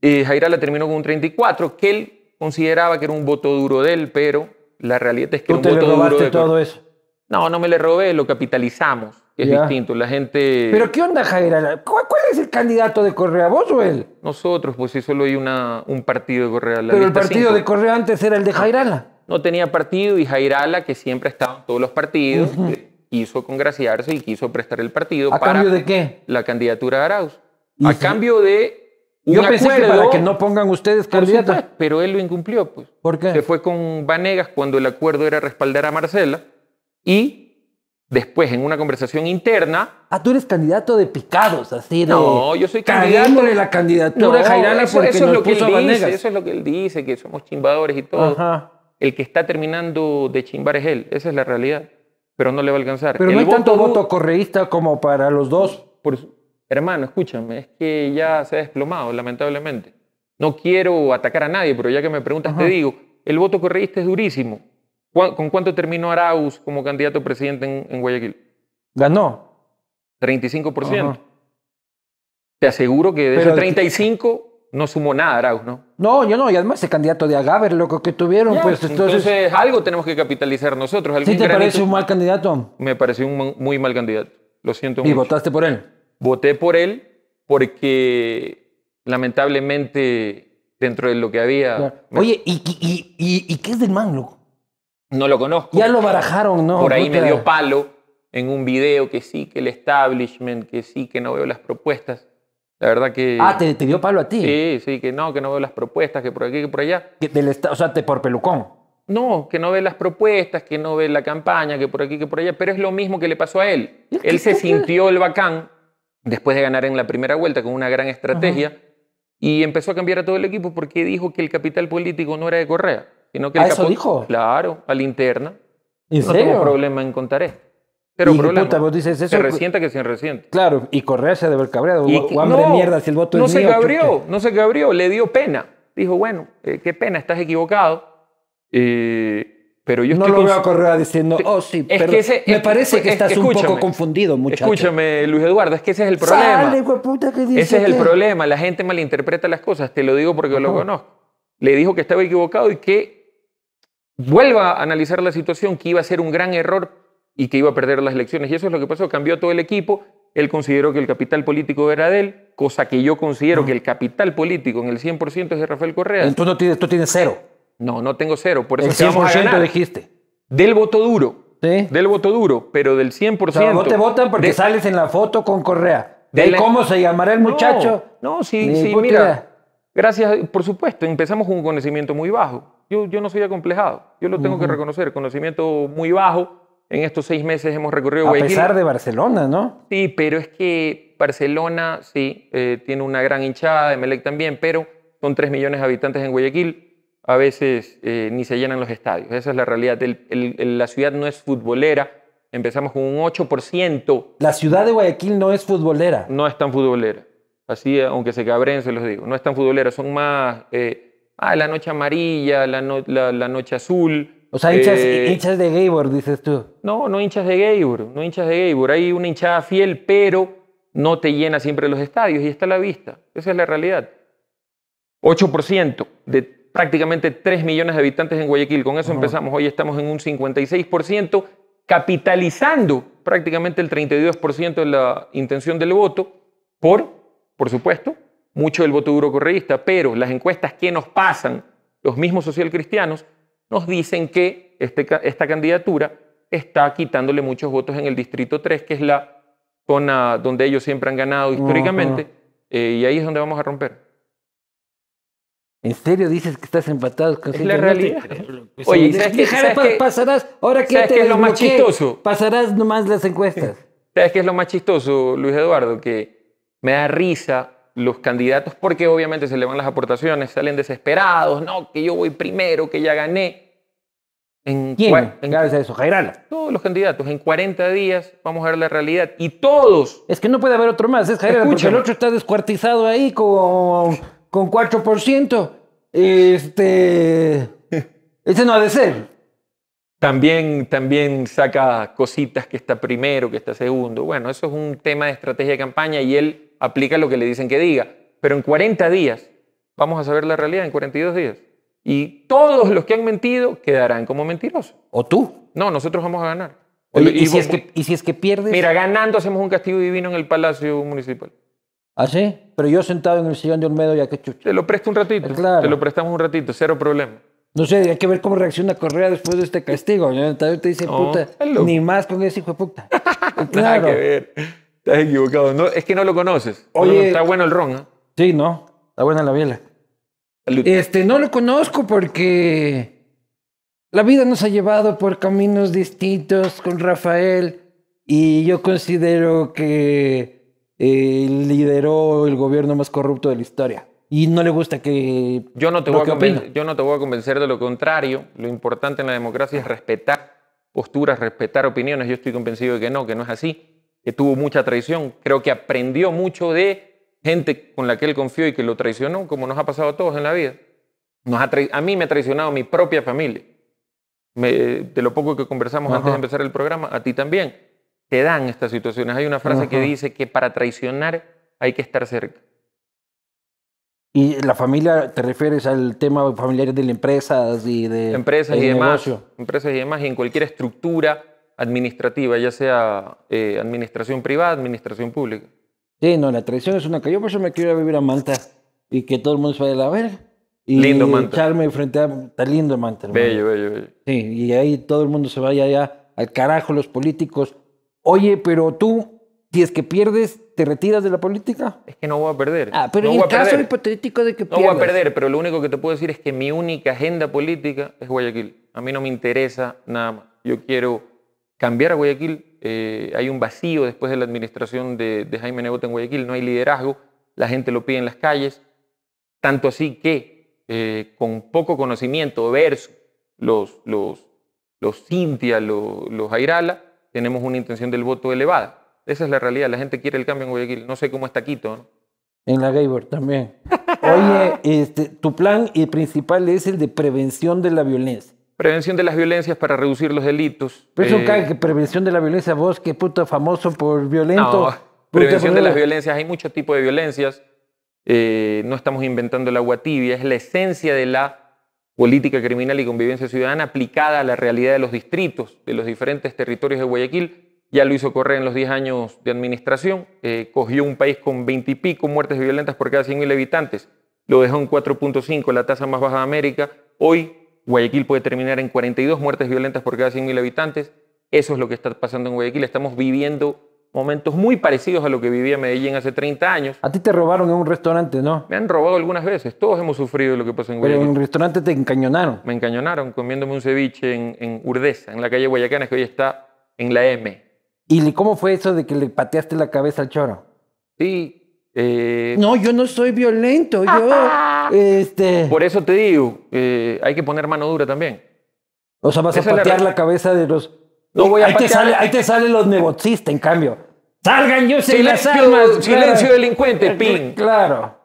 Eh, terminó con un 34, que él consideraba que era un voto duro de él, pero la realidad es que un voto duro de todo eso? No, no me le robé, lo capitalizamos, es distinto. La gente. ¿Pero qué onda, Jairala? ¿Cuál, es el candidato de Correa, vos o él? Nosotros, pues sí, solo hay una, un partido de Correa. pero el partido de Correa antes era el de Jairala no tenía partido y Jairala, que siempre estaba en todos los partidos, eh, quiso congraciarse y quiso prestar el partido ¿A para cambio de qué? la candidatura de Arauz. A cambio de yo pensé que no pongan ustedes candidatos. Pero él lo incumplió, pues. ¿Por qué? Se fue con Vanegas cuando el acuerdo era respaldar a Marcela y después en una conversación interna. Ah, tú eres candidato de picados, así no. No, yo soy candidato. de la candidatura a Jairala eso, es lo que él dice, Eso es lo que él dice, que somos chimbadores y todo. Ajá el que está terminando de chimbar es él. Esa es la realidad. Pero no le va a alcanzar. Pero no hay tanto voto correísta como para los dos. hermano, escúchame, es que ya se ha desplomado, lamentablemente. No quiero atacar a nadie, pero ya que me preguntas, te digo, el voto correísta es durísimo. ¿Con cuánto terminó Arauz como candidato a presidente en, Guayaquil? Ganó. 35%. Te aseguro que de 35 no sumó nada Arauz, ¿no? No, yo no, y además ese candidato de Agaver, loco, que tuvieron, pues entonces... algo tenemos que capitalizar nosotros. ¿Sí te parece un mal candidato? Me pareció un muy mal candidato, lo siento ¿Y votaste por él? Voté por él porque lamentablemente dentro de lo que había... Oye, ¿y, y, qué es del man, No lo conozco. Ya lo barajaron, ¿no? Por ahí me dio palo en un video que sí, que el establishment, que sí, que no veo las propuestas. La verdad que... Ah, te, dio palo a ti. Sí, sí, que no, que no veo las propuestas, que por aquí, que por allá. Que o sea, te por pelucón. No, que no ve las propuestas, que no ve la campaña, que por aquí, que por allá, pero es lo mismo que le pasó a él. Él se sintió el bacán después de ganar en la primera vuelta con una gran estrategia y empezó a cambiar a todo el equipo porque dijo que el capital político no era de Correa, sino que eso dijo? Claro, a la interna. ¿En no serio? problema en contar esto. Pero y Puta, vos dices eso. Se resienta que se resiente. Claro, y Correa se debe haber cabreado. no, mierda, si el voto no se cabrió, no se cabrió, le dio pena. Dijo, bueno, eh, qué pena, estás equivocado. Eh, pero yo no lo veo a Correa diciendo, oh sí, me parece que estás un poco confundido, muchacho. Escúchame, Luis Eduardo, es que ese es el problema. ese es el problema, la gente malinterpreta las cosas, te lo digo porque lo conozco. Le dijo que estaba equivocado y que vuelva a analizar la situación, que iba a ser un gran error y que iba a perder las elecciones. Y eso es lo que pasó, cambió todo el equipo, él consideró que el capital político era de él, cosa que yo considero que el capital político en el 100% es de Rafael Correa. Entonces no tienes, tú tienes cero. No, no tengo cero, por eso el 100% vamos dijiste. Del voto duro. ¿Sí? Del voto duro, pero del 100%. te votan porque sales en la foto con Correa. De cómo se llamará el muchacho. No, sí, sí mira. Gracias, por supuesto, empezamos con un conocimiento muy bajo. Yo, yo no soy acomplejado, yo lo tengo que reconocer, conocimiento muy bajo en estos seis meses hemos recorrido a Guayaquil. A pesar de Barcelona, ¿no? Sí, pero es que Barcelona, sí, eh, tiene una gran hinchada, Emelec también, pero son tres millones de habitantes en Guayaquil. A veces eh, ni se llenan los estadios. Esa es la realidad. la ciudad no es futbolera. Empezamos con un 8%. La ciudad de Guayaquil no es futbolera. No es tan futbolera. Así, eh, aunque se cabren, se los digo. No es tan futbolera. Son más ah, la noche amarilla, la, la noche azul o sea, hinchas, eh, de Gabor, dices tú. No, no hinchas de Gabor, no hinchas de Gabor. Hay una hinchada fiel, pero no te llena siempre los estadios y está la vista. Esa es la realidad. 8% de prácticamente 3 millones de habitantes en Guayaquil. Con eso empezamos. Hoy estamos en un 56%, capitalizando prácticamente el 32% de la intención del voto por, por supuesto, mucho del voto duro correísta. Pero las encuestas que nos pasan los mismos socialcristianos nos dicen que este esta candidatura está quitándole muchos votos en el Distrito 3, que es la zona donde ellos siempre han ganado históricamente, eh, y ahí es donde vamos a romper. ¿En serio dices que estás empatado con Es la realidad. Oye, ¿sabes pasarás, ahora que ¿sabes qué es lo más chistoso? Pasarás nomás las encuestas. ¿Sabes qué es lo más chistoso, Luis Eduardo? Que me da risa los candidatos, porque obviamente se le van las aportaciones, salen desesperados, no, que yo voy primero, que ya gané. En ¿Quién? En, eso, Jairala. Todos los candidatos, en 40 días vamos a ver la realidad. Y todos. Es que no puede haber otro más, es Jairala, el otro está descuartizado ahí con, con 4%. Este. Ese no ha de ser. También, también saca cositas que está primero, que está segundo. Bueno, eso es un tema de estrategia de campaña y él aplica lo que le dicen que diga. Pero en 40 días vamos a saber la realidad, en 42 días. Y todos los que han mentido quedarán como mentirosos. ¿O tú? No, nosotros vamos a ganar. y, si es que, pierdes? Mira, ganando hacemos un castigo divino en el Palacio Municipal. ¿Ah, sí? Pero yo sentado en el sillón de Olmedo ya que chucho. Te lo presto un ratito. Eh, te lo prestamos un ratito, cero problema. No sé, hay que ver cómo reacciona Correa después de este castigo. Te dice, puta, ni más con ese hijo de puta. claro. que Estás equivocado. No, es que no lo conoces. está bueno el ron. ¿eh? Sí, no. Está buena la biela. Este, no lo conozco porque la vida nos ha llevado por caminos distintos con Rafael y yo considero que eh, lideró el gobierno más corrupto de la historia. Y no le gusta que... Yo no, te voy yo no te voy a convencer de lo contrario. Lo importante en la democracia es respetar posturas, respetar opiniones. Yo estoy convencido de que no, que no es así que tuvo mucha traición. Creo que aprendió mucho de gente con la que él confió y que lo traicionó, como nos ha pasado a todos en la vida. Nos a mí me ha traicionado mi propia familia. de lo poco que conversamos antes de empezar el programa, a ti también. Te dan estas situaciones. Hay una frase que dice que para traicionar hay que estar cerca. ¿Y la familia te refieres al tema familiar de las empresas y de empresas y demás? Negocio. Empresas y demás, y en cualquier estructura administrativa, ya sea eh, administración privada, administración pública. Sí, no, la traición es una que yo por eso me quiero vivir a Manta y que todo el mundo se vaya a la verga. Y lindo Manta. echarme frente a... Está lindo Manta. Bello, bello, bello. Sí, y ahí todo el mundo se vaya allá al carajo, los políticos. Oye, pero tú, si es que pierdes, ¿te retiras de la política? Es que no voy a perder. Ah, pero en caso hipotético de que pierdas. No voy a perder, pero lo único que te puedo decir es que mi única agenda política es Guayaquil. A mí no me interesa nada más. Yo quiero cambiar a Guayaquil. Eh, hay un vacío después de la administración de, Jaime Nebot en Guayaquil, no hay liderazgo, la gente lo pide en las calles, tanto así que eh, con poco conocimiento, verso, los, los, los Cintia, los, los Airala, tenemos una intención del voto elevada. Esa es la realidad, la gente quiere el cambio en Guayaquil, no sé cómo está Quito, En la Gaybor también. Oye, este, tu plan eh, principal es el de prevención de la violencia. Prevención de las violencias para reducir los delitos. Pero eso eh, que prevención de la violencia, vos, que puto famoso por violento. prevención de las violencias, hay muchos tipos de violencias. Eh, no estamos inventando el agua tibia, es la esencia de la política criminal y convivencia ciudadana aplicada a la realidad de los distritos, de los diferentes territorios de Guayaquil. Ya lo hizo correr en los 10 años de administración, eh, cogió un país con 20 y pico muertes violentas por cada 100.000 habitantes, lo dejó en 4.5, la tasa más baja de América. Hoy Guayaquil puede terminar en 42 muertes violentas por cada 100.000 habitantes. Eso es lo que está pasando en Guayaquil. Estamos viviendo momentos muy parecidos a lo que vivía Medellín hace 30 años. A ti te robaron en un restaurante, ¿no? Me han robado algunas veces. Todos hemos sufrido lo que pasó en Guayaquil. Pero en un restaurante te encañonaron. Me encañonaron comiéndome un ceviche en, Urdesa, en la calle Guayacana, que hoy está en la M. ¿Y cómo fue eso de que le pateaste la cabeza al choro? Sí. Eh, no, yo no soy violento. Yo. Este. Por eso te digo, eh, hay que poner mano dura también. O sea, vas a patear la, cabeza de los... No voy a ahí, Te salen los negocistas, en cambio. Salgan, yo Silencio delincuente, pin. Claro.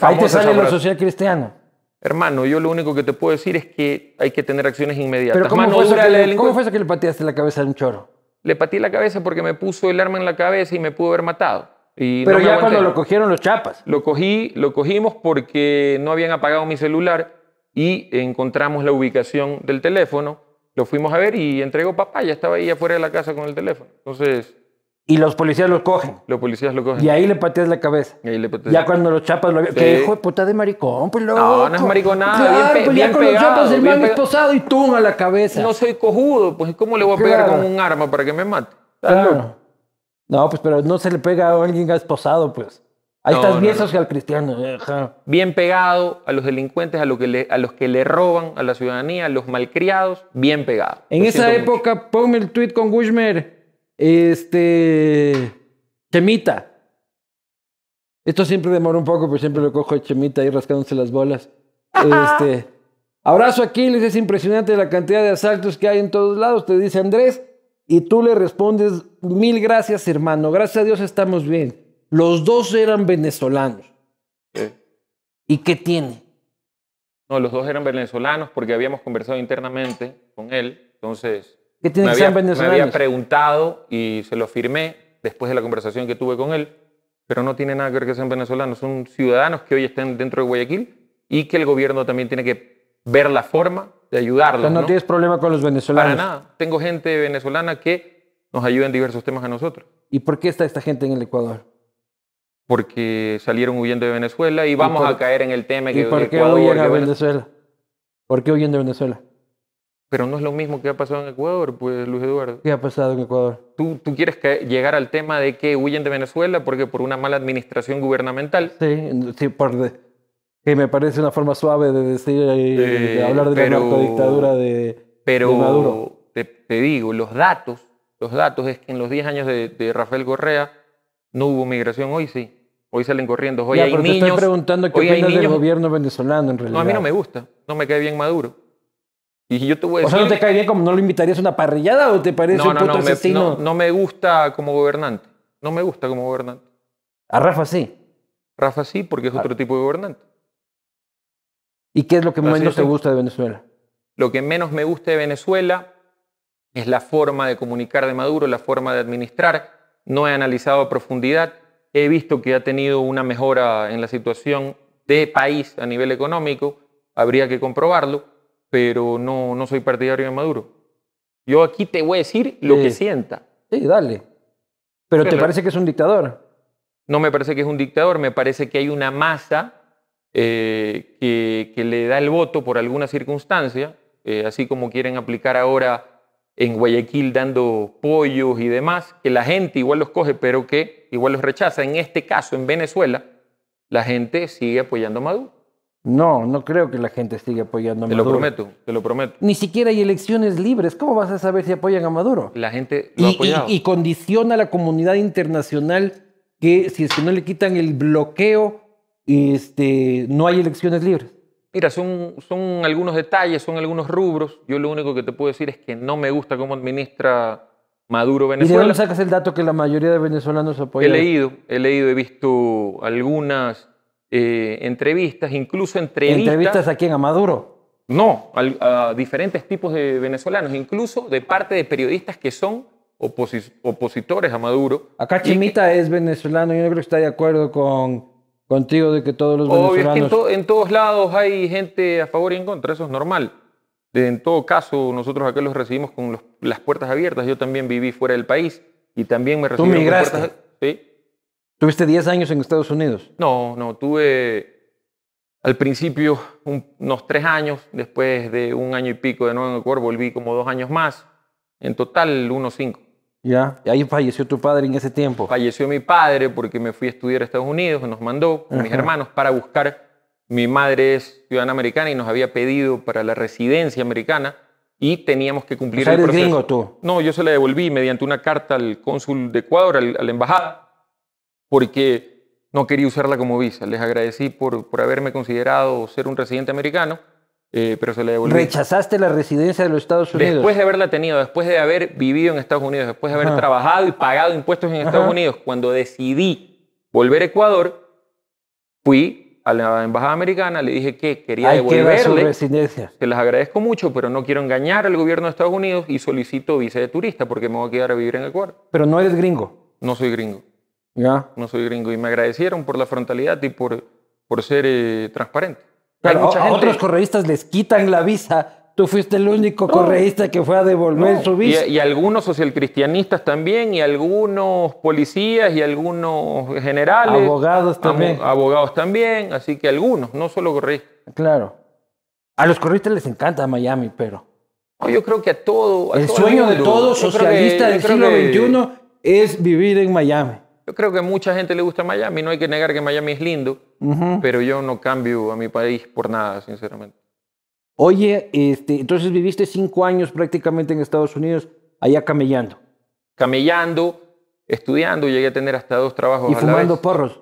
Ahí te sale la sociedad cristiana. Hermano, yo lo único que te puedo decir es que hay que tener acciones inmediatas. ¿cómo fue eso que le pateaste la cabeza a un choro? Le pateé la cabeza porque me puso el arma en la cabeza y me pudo haber matado. Pero ya cuando lo cogieron los chapas. Lo cogí, lo cogimos porque no habían apagado mi celular y encontramos la ubicación del teléfono. Lo fuimos a ver y entregó papá, ya estaba ahí afuera de la casa con el teléfono. Entonces. Y los policías lo cogen. Los policías lo cogen. Y ahí le pateas la cabeza. Y ahí le pateas. Ya cuando los chapas lo sí. hijo de puta de maricón, pues loco. No, no es mariconada. Pues, bien, con pegado, los chapas el esposado y tú a la cabeza. No soy cojudo, pues ¿cómo le voy a pegar con un arma para que me mate? Claro. No, pues, pero no se le pega a alguien esposado, pues. Ahí estás bien cristiano. Eh, bien pegado a los delincuentes, a, lo que a los que le roban a la ciudadanía, a los malcriados, bien pegado. En esa época, ponme el tweet con Guzmán Este. Chemita. Esto siempre demora un poco, pero siempre lo cojo Chemita ahí rascándose las bolas. Este. Abrazo aquí, les es impresionante la cantidad de asaltos que hay en todos lados, te dice Andrés y tú le respondes, mil gracias hermano, gracias a Dios estamos bien. Los dos eran venezolanos. ¿Y qué tiene? No, los dos eran venezolanos porque habíamos conversado internamente con él. Entonces, ¿Qué tiene había, me había preguntado y se lo firmé después de la conversación que tuve con él, pero no tiene nada que ver que sean venezolanos. Son ciudadanos que hoy están dentro de Guayaquil y que el gobierno también tiene que ver la forma de ayudarlos. no, no, tienes problema con los venezolanos. Para nada. Tengo gente venezolana que nos ayuda en diversos temas a nosotros. ¿Y por qué está esta gente en el Ecuador? Porque salieron huyendo de Venezuela y vamos a caer en el tema que ¿Y por qué huyen de Venezuela? ¿Por qué huyen de Venezuela? Pero no es lo mismo que ha pasado en Ecuador, pues, Luis Eduardo. ¿Qué ha pasado en Ecuador? Tú, tú quieres llegar al tema de que huyen de Venezuela porque por una mala administración gubernamental. Sí, sí por, que me parece una forma suave de decir, eh, de, eh, hablar de la narcodictadura de, pero, Maduro. Te, te, digo, los datos, los datos es que en los 10 años de, Rafael Correa no hubo migración, hoy sí. Hoy salen corriendo. Hoy hay niños. estoy preguntando qué opinas del gobierno venezolano en realidad. No, a mí no me gusta. No me cae bien Maduro. Y yo te O sea, ¿no te cae bien como no lo invitarías a una parrillada o te parece un puto asesino? no me gusta como gobernante. No me gusta como gobernante. A Rafa sí. Rafa sí, porque es otro tipo de gobernante. ¿Y qué es lo que menos te ¿eh? gusta de Venezuela? Lo que menos me gusta de Venezuela es la forma de comunicar de Maduro, la forma de administrar. No he analizado a profundidad. He visto que ha tenido una mejora en la situación de país a nivel económico. Habría que comprobarlo, pero no, no soy partidario de Maduro. Yo aquí te voy a decir lo que sienta. Sí, dale. pero ¿te parece que es un dictador? No me parece que es un dictador, me parece que hay una masa eh, que, le da el voto por alguna circunstancia, eh, así como quieren aplicar ahora en Guayaquil dando pollos y demás, que la gente igual los coge, pero que igual los rechaza. En este caso, en Venezuela, la gente sigue apoyando a Maduro. No, no creo que la gente siga apoyando a Maduro. Te lo prometo, te lo prometo. Ni siquiera hay elecciones libres. ¿Cómo vas a saber si apoyan a Maduro? La gente y, y condiciona a la comunidad internacional que si es que no le quitan el bloqueo este, no hay elecciones libres. Mira, son, algunos detalles, son algunos rubros. Yo lo único que te puedo decir es que no me gusta cómo administra Maduro Venezuela. ¿Y de sacas el dato que la mayoría de venezolanos apoyan? He leído, he leído, he visto algunas eh, entrevistas, incluso entrevistas. ¿Entrevistas a quién? ¿A Maduro? No, a, diferentes tipos de venezolanos, incluso de parte de periodistas que son opositores a Maduro. Acá Chimita es venezolano, yo no creo que está de acuerdo con contigo de que todos los Es en, todos lados hay gente a favor y en contra, eso es normal. En todo caso, nosotros acá los recibimos con las puertas abiertas. Yo también viví fuera del país y también me recibieron ¿Tú puertas... ¿Sí? ¿Tuviste 10 años en Estados Unidos? No, no, tuve al principio unos 3 años, después de un año y pico de nuevo en el cuerpo volví como dos años más, en total unos 5. ¿Ya? Y ahí falleció tu padre en ese tiempo. Falleció mi padre porque me fui a estudiar a Estados Unidos, nos mandó con mis hermanos para buscar. Mi madre es ciudadana americana y nos había pedido para la residencia americana y teníamos que cumplir o el proceso. gringo tú? No, yo se la devolví mediante una carta al cónsul de Ecuador, a la embajada, porque no quería usarla como visa. Les agradecí por, por haberme considerado ser un residente americano eh, pero se le ¿Rechazaste la residencia de los Estados Unidos? Después de haberla tenido, después de haber vivido en Estados Unidos, después de haber trabajado y pagado impuestos en Estados Unidos, cuando decidí volver a Ecuador, fui a la embajada americana, le dije que quería devolverle. Que residencia. Se las agradezco mucho, pero no quiero engañar al gobierno de Estados Unidos y solicito visa de turista porque me voy a quedar a vivir en Ecuador. Pero no eres gringo. No soy gringo. Ya. No soy gringo. Y me agradecieron por la frontalidad y por, por ser eh, transparente. Pero a otros correístas les quitan la visa. Tú fuiste el único correísta que fue a devolver su visa. Y, y, algunos socialcristianistas también, y algunos policías, y algunos generales. Abogados también. abogados también, así que algunos, no solo correístas. Claro. A los correístas les encanta Miami, pero... yo creo que a todo... el sueño de todo socialista del siglo XXI es vivir en Miami. Yo creo que mucha gente le gusta Miami, no hay que negar que Miami es lindo, pero yo no cambio a mi país por nada, sinceramente. Oye, este, entonces viviste cinco años prácticamente en Estados Unidos, allá camellando. Camellando, estudiando, llegué a tener hasta dos trabajos. Y fumando porros.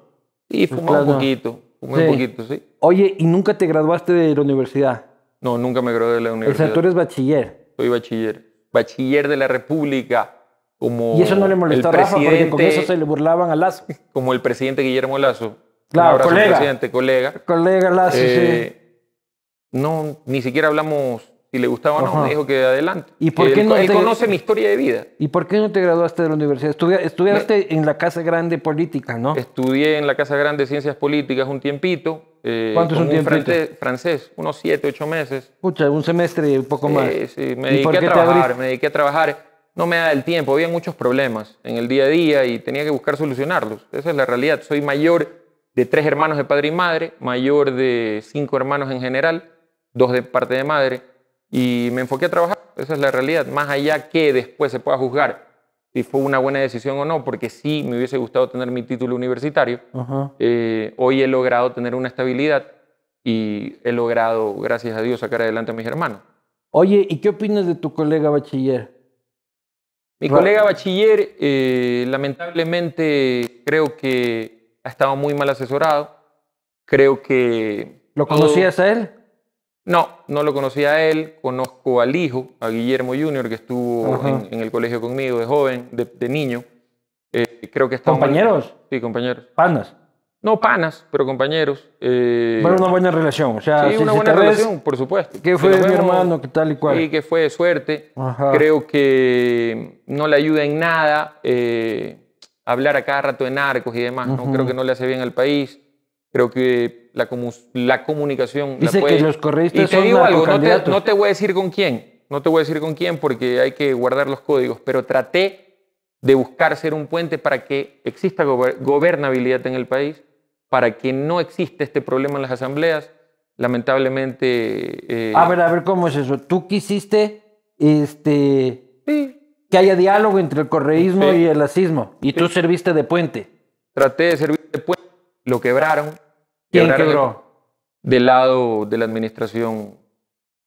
Y un poquito, fumé un poquito, sí. Oye, ¿y nunca te graduaste de la universidad? No, nunca me gradué de la universidad. O sea, tú eres bachiller. Soy bachiller. Bachiller de la República y eso no le molestaba a Rafa porque con eso se le burlaban a Lazo. Como el presidente Guillermo Lazo. Claro, colega. Presidente, colega. Colega Lazo, sí. Eh, no, ni siquiera hablamos si le gustaba o no. Me dijo que adelante. ¿Y por él, no conoce mi historia de vida. ¿Y por qué no te graduaste de la universidad? estudiaste en la Casa Grande Política, ¿no? Estudié en la Casa Grande Ciencias Políticas un tiempito. Eh, ¿Cuánto es un tiempo? Francés, francés, unos siete, ocho meses. Escucha, un semestre y un poco más. Sí, sí, me dediqué a trabajar, me dediqué a trabajar no me da el tiempo, había muchos problemas en el día a día y tenía que buscar solucionarlos. Esa es la realidad. Soy mayor de tres hermanos de padre y madre, mayor de cinco hermanos en general, dos de parte de madre, y me enfoqué a trabajar. Esa es la realidad, más allá que después se pueda juzgar si fue una buena decisión o no, porque sí me hubiese gustado tener mi título universitario. Eh, hoy he logrado tener una estabilidad y he logrado, gracias a Dios, sacar adelante a mis hermanos. Oye, ¿y qué opinas de tu colega bachiller? Mi colega bachiller, eh, lamentablemente, creo que ha estado muy mal asesorado. Creo que... ¿Lo conocías a él? No, no lo conocía a él. Conozco al hijo, a Guillermo Junior, que estuvo en, el colegio conmigo de joven, de, niño. Eh, creo que está ¿Compañeros? Sí, compañeros. ¿Pandas? No panas, pero compañeros. Eh, pero una buena relación. O sea, sí, una buena relación, por supuesto. Que fue de mi hermano? ¿Qué tal y cual? Sí, que fue de suerte. Creo que mm, no le ayuda en nada eh, hablar a cada rato de narcos y demás. ¿no? Creo que no le hace bien al país. Creo que la, la comunicación. Dice que los correístas Y algo, no te, voy a decir con quién. No te voy a decir con quién porque hay que guardar los códigos, pero traté de buscar ser un puente para que exista gobernabilidad en el país para que no exista este problema en las asambleas. Lamentablemente... Eh, a ver, a ver, ¿cómo es eso? ¿Tú quisiste este, que haya diálogo entre el correísmo y el asismo? Y tú serviste de puente. Traté de servir de puente, lo quebraron. ¿Quién quebró? del lado de la administración.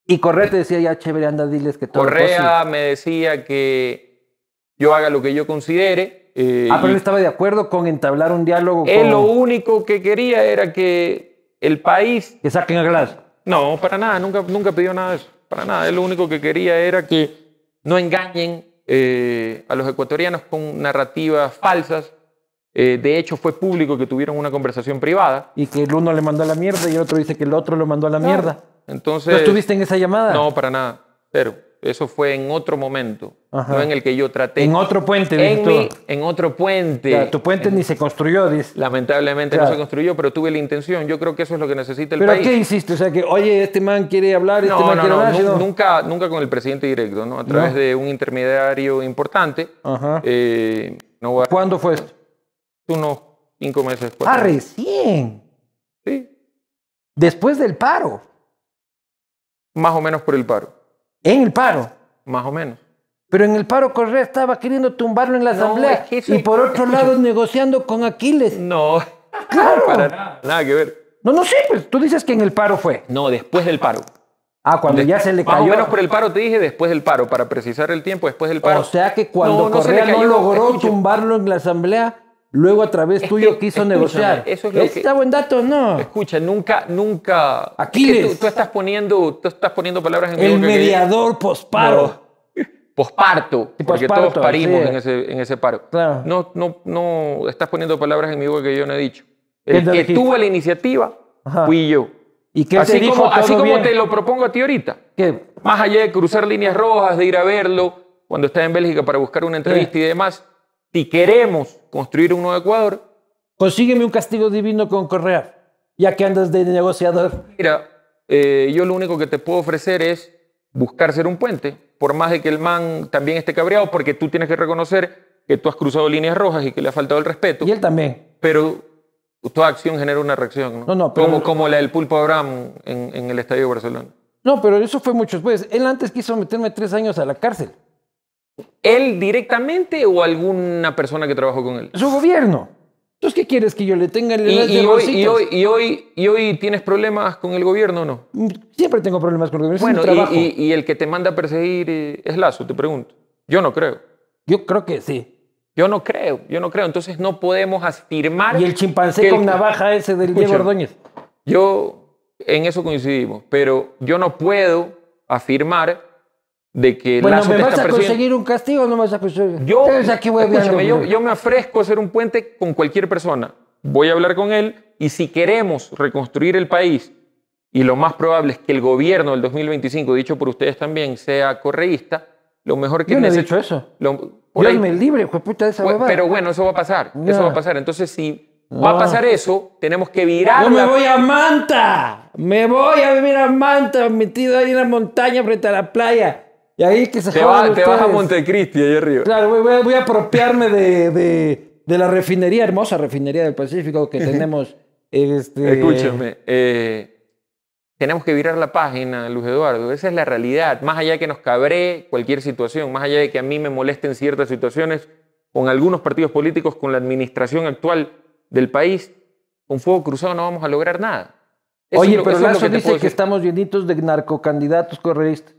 Y Correa te decía, ya chévere, anda, diles que todo Correa me decía que yo haga lo que yo considere, eh, ah, pero él estaba de acuerdo con entablar un diálogo. Él lo único que quería era que el país... Que saquen a Glass. No, para nada, nunca, nunca pidió nada de eso, para nada. Él lo único que quería era que no engañen eh, a los ecuatorianos con narrativas falsas. Eh, de hecho, fue público que tuvieron una conversación privada. Y que el uno le mandó a la mierda y el otro dice que el otro lo mandó a la mierda. Entonces, ¿No estuviste en esa llamada? No, para nada, Pero. Eso fue en otro momento, no en el que yo traté. En otro puente, en, en otro puente. tu puente ni se construyó, dice. Lamentablemente no se construyó, pero tuve la intención. Yo creo que eso es lo que necesita el país. ¿Pero qué hiciste? O sea, que, oye, este man quiere hablar, este man quiere hablar. No, nunca, nunca con el presidente directo, ¿no? A través de un intermediario importante. Ajá. Eh, ¿Cuándo fue esto? Unos cinco meses después. ¡Ah, recién! Sí. Después del paro. Más o menos por el paro. En el paro. Más o menos. Pero en el paro Correa estaba queriendo tumbarlo en la asamblea y por otro lado negociando con Aquiles. No. Claro. Para nada, nada que ver. No, no, sí, pues, tú dices que en el paro fue. No, después del paro. Ah, cuando ya se le cayó. Más o menos por el paro te dije después del paro, para precisar el tiempo, después del paro. O sea que cuando Correa no logró tumbarlo en la asamblea, Luego a través tuyo quiso negociar. Eso es lo que ¿Está buen dato no? Escucha, nunca, nunca. tú, estás poniendo, tú estás poniendo palabras en el mediador posparo. posparto, porque todos parimos en, ese, en ese paro. No, no, no estás poniendo palabras en mi boca que yo no he dicho. El que tuvo la iniciativa fui yo. ¿Y qué así como, te lo propongo a ti ahorita. Más allá de cruzar líneas rojas, de ir a verlo cuando está en Bélgica para buscar una entrevista y demás, si queremos construir un nuevo Ecuador. Consígueme un castigo divino con Correa, ya que andas de negociador. Mira, eh, yo lo único que te puedo ofrecer es buscar ser un puente, por más de que el man también esté cabreado, porque tú tienes que reconocer que tú has cruzado líneas rojas y que le ha faltado el respeto. Y él también. Pero toda acción genera una reacción, ¿no? No, no pero... como, la del Pulpo Abraham en, el Estadio de Barcelona. No, pero eso fue mucho después. Él antes quiso meterme tres años a la cárcel. ¿Él directamente o alguna persona que trabajó con él? Su gobierno. Entonces, ¿qué quieres que yo le tenga el y, hoy, y, hoy, y, hoy, tienes problemas con el gobierno o no? Mm, siempre tengo problemas con el gobierno. Bueno, y, el que te manda a perseguir eh, es Lazo, te pregunto. Yo no creo. Yo creo que sí. Yo no creo, yo no creo. Entonces no podemos afirmar. Y el chimpancé con navaja ese del Diego Ordóñez. Yo en eso coincidimos, pero yo no puedo afirmar de que bueno, me vas a conseguir un castigo no me vas a conseguir? Yo, yo, me ofrezco a ser un puente con cualquier persona. Voy a hablar con él y si queremos reconstruir el país, y lo más probable es que el gobierno del 2025, dicho por ustedes también, sea correísta, lo mejor que... Yo no he dicho eso. Lo, libre, hijo de puta de esa Pero bueno, eso va a pasar. Eso va a pasar. Entonces, si va a pasar eso, tenemos que virar... ¡Yo me voy a Manta! ¡Me voy a vivir a Manta, metido ahí en la montaña frente a la playa! Y ahí que se Te, va, te vas a Montecristi, ahí arriba. Claro, voy, a, apropiarme de, de, la refinería, hermosa refinería del Pacífico que tenemos. este... Escúchame. Eh, tenemos que virar la página, Luis Eduardo. Esa es la realidad. Más allá de que nos cabré cualquier situación, más allá de que a mí me molesten ciertas situaciones con algunos partidos políticos, con la administración actual del país, con fuego cruzado no vamos a lograr nada. Oye, pero dice que estamos llenitos de narcocandidatos correístas.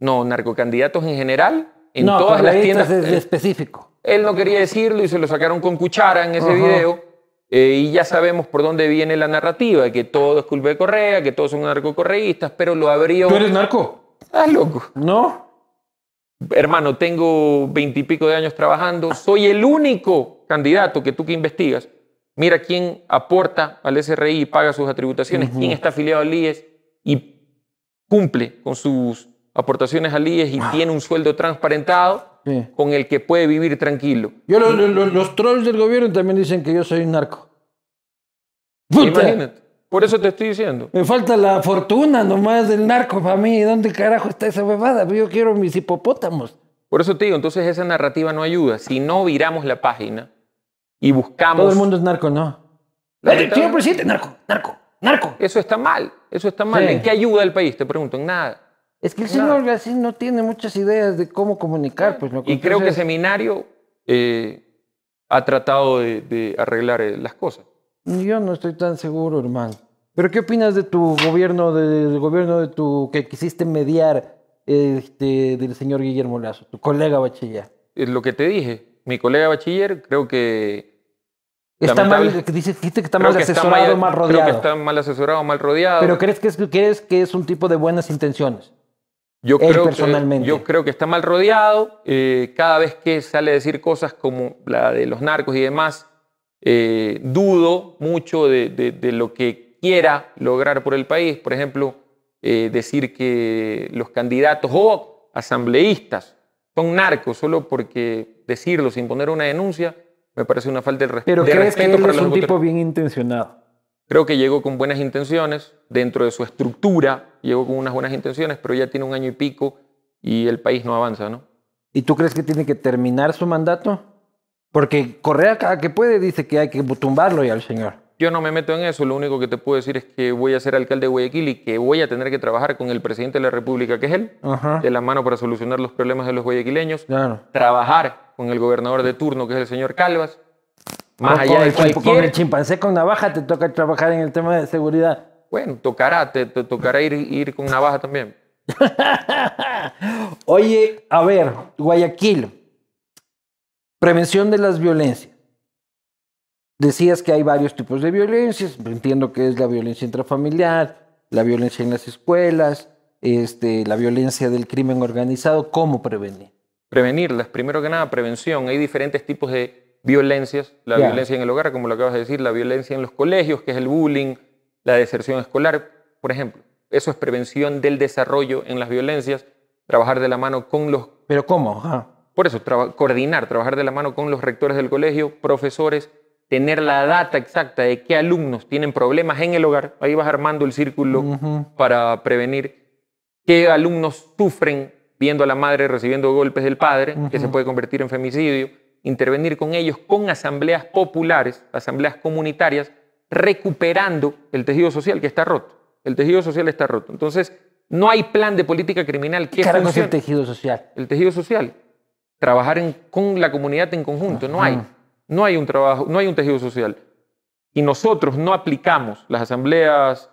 No, narcocandidatos en general, en todas las tiendas. Es eh, específico. Él no quería decirlo y se lo sacaron con cuchara en ese video. Eh, y ya sabemos por dónde viene la narrativa, que todo es culpa de Correa, que todos son narcocorreístas, pero lo abrió. ¿Tú eres narco? Ah, loco. No. Hermano, tengo veintipico de años trabajando, soy el único candidato que tú que investigas. Mira quién aporta al SRI y paga sus atributaciones, quién está afiliado al IES y cumple con sus aportaciones al IES y tiene un sueldo transparentado con el que puede vivir tranquilo. Yo, los trolls del gobierno también dicen que yo soy un narco. Imagínate. Por eso te estoy diciendo. Me falta la fortuna nomás del narco para mí. ¿Dónde carajo está esa huevada? Yo quiero mis hipopótamos. Por eso te digo, entonces esa narrativa no ayuda. Si no viramos la página y buscamos... Todo el mundo es narco, ¿no? Señor presidente, narco, narco, narco. Eso está mal, eso está mal. ¿En qué ayuda el país? Te pregunto, en nada. Es que el señor Garcín no tiene muchas ideas de cómo comunicar. Pues, y creo que el seminario eh, ha tratado de, arreglar eh, las cosas. Yo no estoy tan seguro, hermano. Pero ¿qué opinas de tu gobierno, del gobierno de tu que quisiste mediar este, del señor Guillermo Lazo, tu colega bachiller? Es lo que te dije, mi colega bachiller creo que... Está mal, dice, que está mal asesorado, está mal, rodeado. asesorado, mal rodeado. Pero ¿crees que crees que es un tipo de buenas intenciones? Yo creo, personalmente. Que, yo creo que está mal rodeado. Eh, cada vez que sale a decir cosas como la de los narcos y demás, eh, dudo mucho de, lo que quiera lograr por el país. Por ejemplo, eh, decir que los candidatos o asambleístas son narcos solo porque decirlo sin poner una denuncia me parece una falta de, respeto. Pero de respeto que es un tipo bien intencionado. Creo que llegó con buenas intenciones dentro de su estructura llegó con unas buenas intenciones, pero ya tiene un año y pico y el país no avanza, ¿no? ¿Y tú crees que tiene que terminar su mandato? Porque Correa cada que puede dice que hay que tumbarlo ya al señor. Yo no me meto en eso, lo único que te puedo decir es que voy a ser alcalde de Guayaquil y que voy a tener que trabajar con el presidente de la República, que es él, de la mano para solucionar los problemas de los guayaquileños, trabajar con el gobernador de turno, que es el señor Calvas, más allá de cualquier... Con el chimpancé con navaja te toca trabajar en el tema de seguridad. Bueno, tocará, te, tocará ir, ir con baja también. Oye, a ver, Guayaquil, prevención de las violencias. Decías que hay varios tipos de violencias, entiendo que es la violencia intrafamiliar, la violencia en las escuelas, este, la violencia del crimen organizado, ¿cómo prevenir? Prevenirlas, primero que nada, prevención. Hay diferentes tipos de violencias, la violencia en el hogar, como lo acabas de decir, la violencia en los colegios, que es el bullying, la deserción escolar, por ejemplo. Eso es prevención del desarrollo en las violencias, trabajar de la mano con los... Pero ¿cómo? Ah. Por eso, coordinar, trabajar de la mano con los rectores del colegio, profesores, tener la data exacta de qué alumnos tienen problemas en el hogar. Ahí vas armando el círculo para prevenir qué alumnos sufren viendo a la madre recibiendo golpes del padre, que se puede convertir en femicidio. Intervenir con ellos con asambleas populares, asambleas comunitarias, recuperando el tejido social que está roto. El tejido social está roto. Entonces, no hay plan de política criminal que funcione. es el tejido social? El tejido social. Trabajar con la comunidad en conjunto. No hay. No hay un trabajo, no hay un tejido social. Y nosotros no aplicamos las asambleas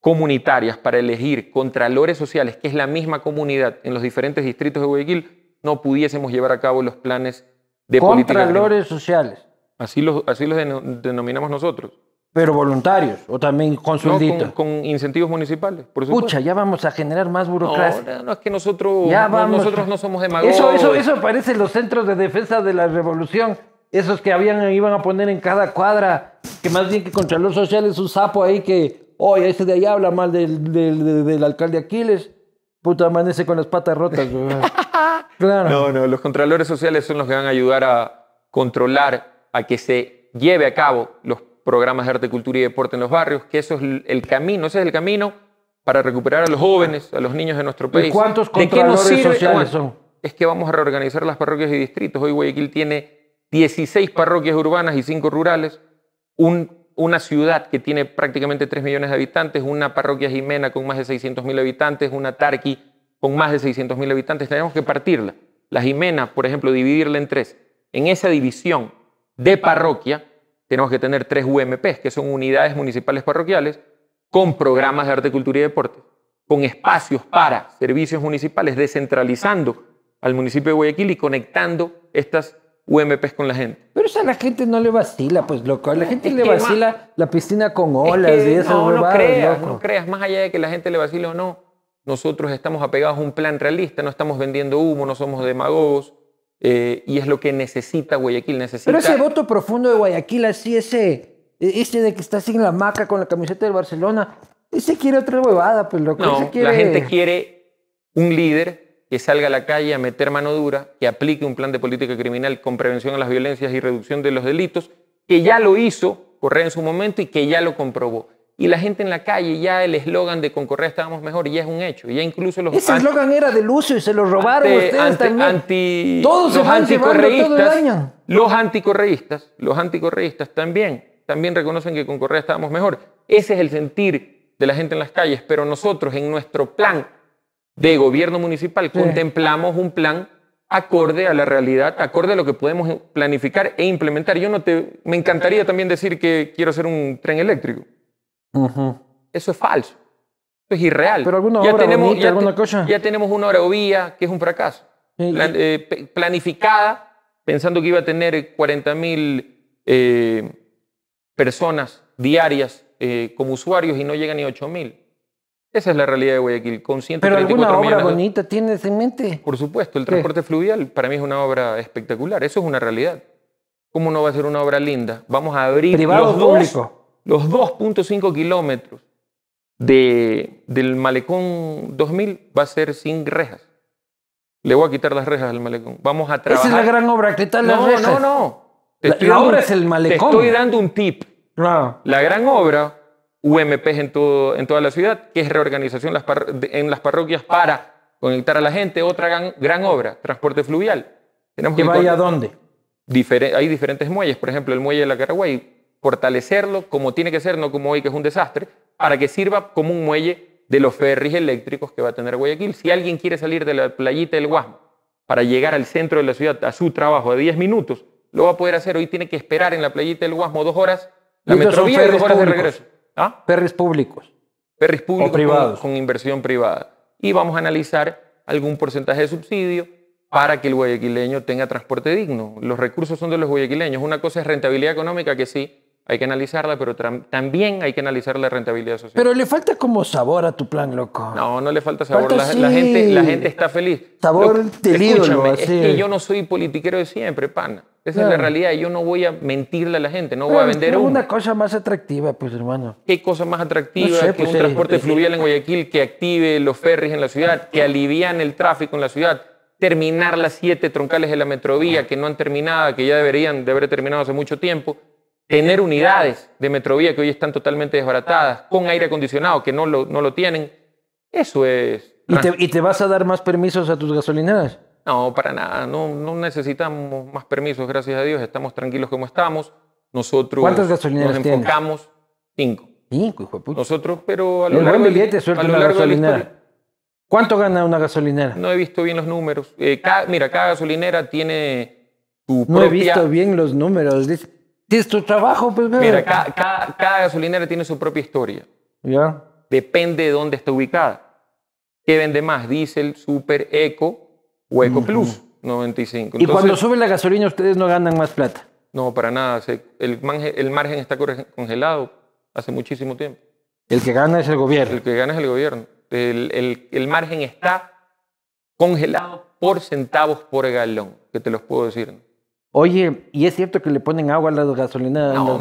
comunitarias para elegir contralores sociales, que es la misma comunidad en los diferentes distritos de Guayaquil, no pudiésemos llevar a cabo los planes de política. Contralores sociales. Así los, así los denominamos nosotros. Pero voluntarios, o también con sueldito. con, incentivos municipales, por supuesto. Pucha, ya vamos a generar más burocracia. No, no, es que nosotros, nosotros no somos demagogos. Eso, eso, eso en los centros de defensa de la revolución. Esos que habían, iban a poner en cada cuadra, que más bien que Contralor Social es un sapo ahí que, oye, ese de ahí habla mal del, del, alcalde Aquiles. Puta, amanece con las patas rotas. claro. No, no, los contralores sociales son los que van a ayudar a controlar, a que se lleve a cabo los programas de arte, cultura y deporte en los barrios, que eso es el camino, ese es el camino para recuperar a los jóvenes, a los niños de nuestro país. ¿Y cuántos controladores sociales son? Es que vamos a reorganizar las parroquias y distritos. Hoy Guayaquil tiene 16 parroquias urbanas y 5 rurales, un, una ciudad que tiene prácticamente 3 millones de habitantes, una parroquia Jimena con más de 600 mil habitantes, una Tarqui con más de 600 mil habitantes. Tenemos que partirla. La Jimena, por ejemplo, dividirla en tres. En esa división de parroquia, tenemos que tener tres UMPs, que son unidades municipales parroquiales, con programas de arte, cultura y deporte, con espacios para servicios municipales, descentralizando al municipio de Guayaquil y conectando estas UMPs con la gente. Pero esa a la gente no le vacila, pues loco. A la gente le vacila la piscina con olas y eso. no, creas, no creas, más allá de que la gente le vacile o no, nosotros estamos apegados a un plan realista, no estamos vendiendo humo, no somos demagogos, eh, y es lo que necesita Guayaquil. Necesita... Pero ese voto profundo de Guayaquil, así e, ese, de que está sin la maca con la camiseta del Barcelona, ese quiere otra huevada, pues la gente quiere un líder que salga a la calle a meter mano dura, que aplique un plan de política criminal con prevención a las violencias y reducción de los delitos, que ya lo hizo Correa en su momento y que ya lo comprobó y la gente en la calle, ya el eslogan de con Correa estábamos mejor, ya es un hecho. Ya incluso los Ese eslogan era de Lucio y se lo robaron ustedes Anti, Todos los anticorreístas, todo los anticorreístas, los anticorreístas también, también reconocen que con Correa estábamos mejor. Ese es el sentir de la gente en las calles, pero nosotros en nuestro plan de gobierno municipal contemplamos un plan acorde a la realidad, acorde a lo que podemos planificar e implementar. Yo no te, me encantaría también decir que quiero hacer un tren eléctrico eso es falso. Eso es irreal. Pero alguna ya obra tenemos, bonita, ya tenemos una obra que es un fracaso. Eh, planificada, pensando que iba a tener 40 mil eh, personas diarias eh, como usuarios y no llega ni 8 mil. Esa es la realidad de Guayaquil, con ¿Pero alguna obra bonita tienes en mente? Por supuesto, el transporte fluvial para mí es una obra espectacular, eso es una realidad. ¿Cómo no va a ser una obra linda? Vamos a abrir ¿Privado público? los 2.5 kilómetros de, del malecón 2000 va a ser sin rejas. Le voy a quitar las rejas al malecón. Vamos a trabajar. Esa es la gran obra, quitar las rejas. No, no, no. La, obra es el malecón. Te estoy dando un tip. Ah. La gran obra, UMPs en, toda la ciudad, que es reorganización en las parroquias para conectar a la gente. Otra gran, obra, transporte fluvial. Tenemos ¿Que, vaya a dónde? hay diferentes muelles. Por ejemplo, el muelle de la Caraguay fortalecerlo como tiene que ser, no como hoy que es un desastre, para que sirva como un muelle de los ferries eléctricos que va a tener Guayaquil. Si alguien quiere salir de la playita del Guasmo para llegar al centro de la ciudad a su trabajo a 10 minutos, lo va a poder hacer. Hoy tiene que esperar en la playita del Guasmo dos horas, la metrovía y dos horas de regreso. ¿Ah? públicos. Ferries públicos privados. con inversión privada. Y vamos a analizar algún porcentaje de subsidio, para que el guayaquileño tenga transporte digno. Los recursos son de los guayaquileños. Una cosa es rentabilidad económica, que sí, hay que analizarla, pero también hay que analizar la rentabilidad social. Pero le falta como sabor a tu plan, loco. No, no le falta sabor. la, gente, la gente está feliz. Sabor del Es que yo no soy politiquero de siempre, pana. Esa es la realidad. Yo no voy a mentirle a la gente, no voy a vender una cosa más atractiva, pues, hermano. ¿Qué cosa más atractiva que pues, un transporte fluvial en Guayaquil que active los ferries en la ciudad, que alivian el tráfico en la ciudad, terminar las siete troncales de la metrovía que no han terminado, que ya deberían de haber terminado hace mucho tiempo? tener unidades de Metrovía que hoy están totalmente desbaratadas, ah. con aire acondicionado que no lo, no lo tienen, eso es... ¿Y te, vas a dar más permisos a tus gasolineras? No, para nada, no, no necesitamos más permisos, gracias a Dios, estamos tranquilos como estamos. Nosotros ¿Cuántas gasolineras nos enfocamos, cinco. Cinco, hijo de puta. Nosotros, pero a lo El largo, buen billete, gasolinera. De ¿Cuánto gana una gasolinera? No he visto bien los números. Eh, mira, cada gasolinera tiene su propia... No he visto bien los números, dice... Tienes tu trabajo, pues, Mira, cada, gasolinera tiene su propia historia. Ya. Depende de dónde está ubicada. ¿Qué vende más? Diesel, Super, Eco o Eco Plus 95. y cuando sube la gasolina, ustedes no ganan más plata. No, para nada. el, margen, está congelado hace muchísimo tiempo. El que gana es el gobierno. El que gana es el gobierno. El, el, margen está congelado por centavos por galón, que te los puedo decir. Oye, ¿y es cierto que le ponen agua a las gasolineras? No,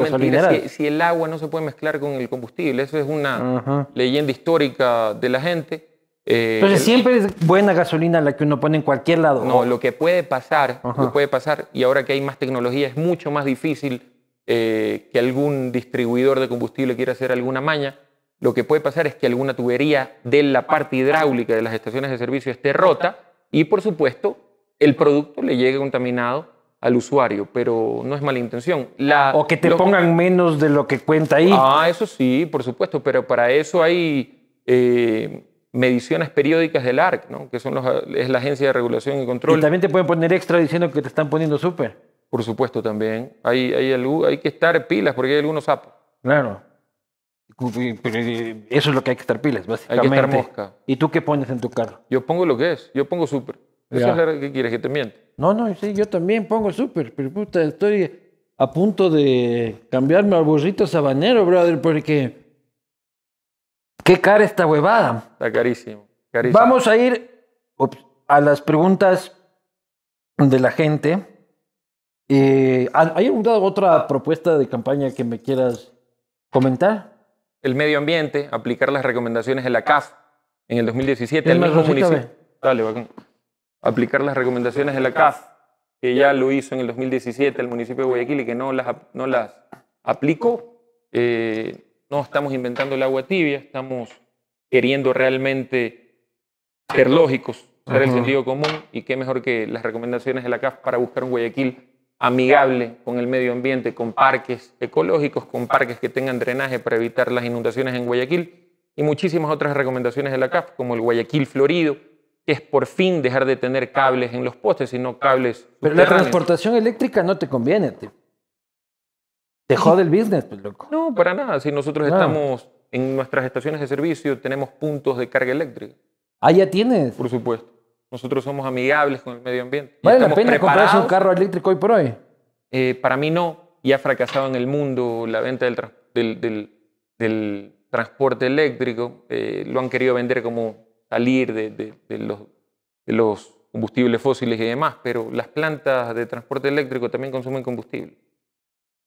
Si, el agua no se puede mezclar con el combustible, eso es una leyenda histórica de la gente. Eh, Entonces siempre es buena gasolina la que uno pone en cualquier lado. No, lo que puede pasar, lo que puede pasar, y ahora que hay más tecnología es mucho más difícil eh, que algún distribuidor de combustible quiera hacer alguna maña. Lo que puede pasar es que alguna tubería de la parte hidráulica de las estaciones de servicio esté rota y, por supuesto, el producto le llegue contaminado al usuario, pero no es mala intención. La, o que te pongan menos de lo que cuenta ahí. Ah, eso sí, por supuesto, pero para eso hay eh, mediciones periódicas del ARC, ¿no? que son los, es la Agencia de Regulación y Control. Y también te pueden poner extra diciendo que te están poniendo súper. Por supuesto, también. Hay, hay, hay que estar pilas porque hay algunos sapos. Claro. Eh, eso es lo que hay que estar pilas, básicamente. Hay que estar mosca. ¿Y tú qué pones en tu carro? Yo pongo lo que es, yo pongo súper. Eso ¿Qué quieres que te miente? No, no, sí, yo también pongo súper, pero puta, estoy a punto de cambiarme al burrito sabanero, brother, porque qué cara esta huevada. Está carísimo, carísimo. Vamos a ir a las preguntas de la gente. Eh, ¿Hay alguna otra propuesta de campaña que me quieras comentar? El medio ambiente, aplicar las recomendaciones de la CAF en el 2017. El, el mismo municipio. Dale, aplicar las recomendaciones de la CAF, que ya lo hizo en el 2017 el municipio de Guayaquil y que no las, no las aplicó. Eh, no estamos inventando el agua tibia, estamos queriendo realmente ser lógicos, ser el sentido común y qué mejor que las recomendaciones de la CAF para buscar un Guayaquil amigable con el medio ambiente, con parques ecológicos, con parques que tengan drenaje para evitar las inundaciones en Guayaquil y muchísimas otras recomendaciones de la CAF, como el Guayaquil Florido, es por fin dejar de tener cables en los postes, sino cables. Pero la transportación eléctrica no te conviene, te, te jode el business, pues, loco. No, para nada. Si nosotros estamos en nuestras estaciones de servicio, tenemos puntos de carga eléctrica. Ah, ya tienes. Por supuesto. Nosotros somos amigables con el medio ambiente. ¿Vale la pena comprarse un carro eléctrico hoy por hoy? Eh, para mí no. Ya ha fracasado en el mundo la venta del, transporte eléctrico. Eh, lo han querido vender como salir de, de, los, los combustibles fósiles y demás, pero las plantas de transporte eléctrico también consumen combustible.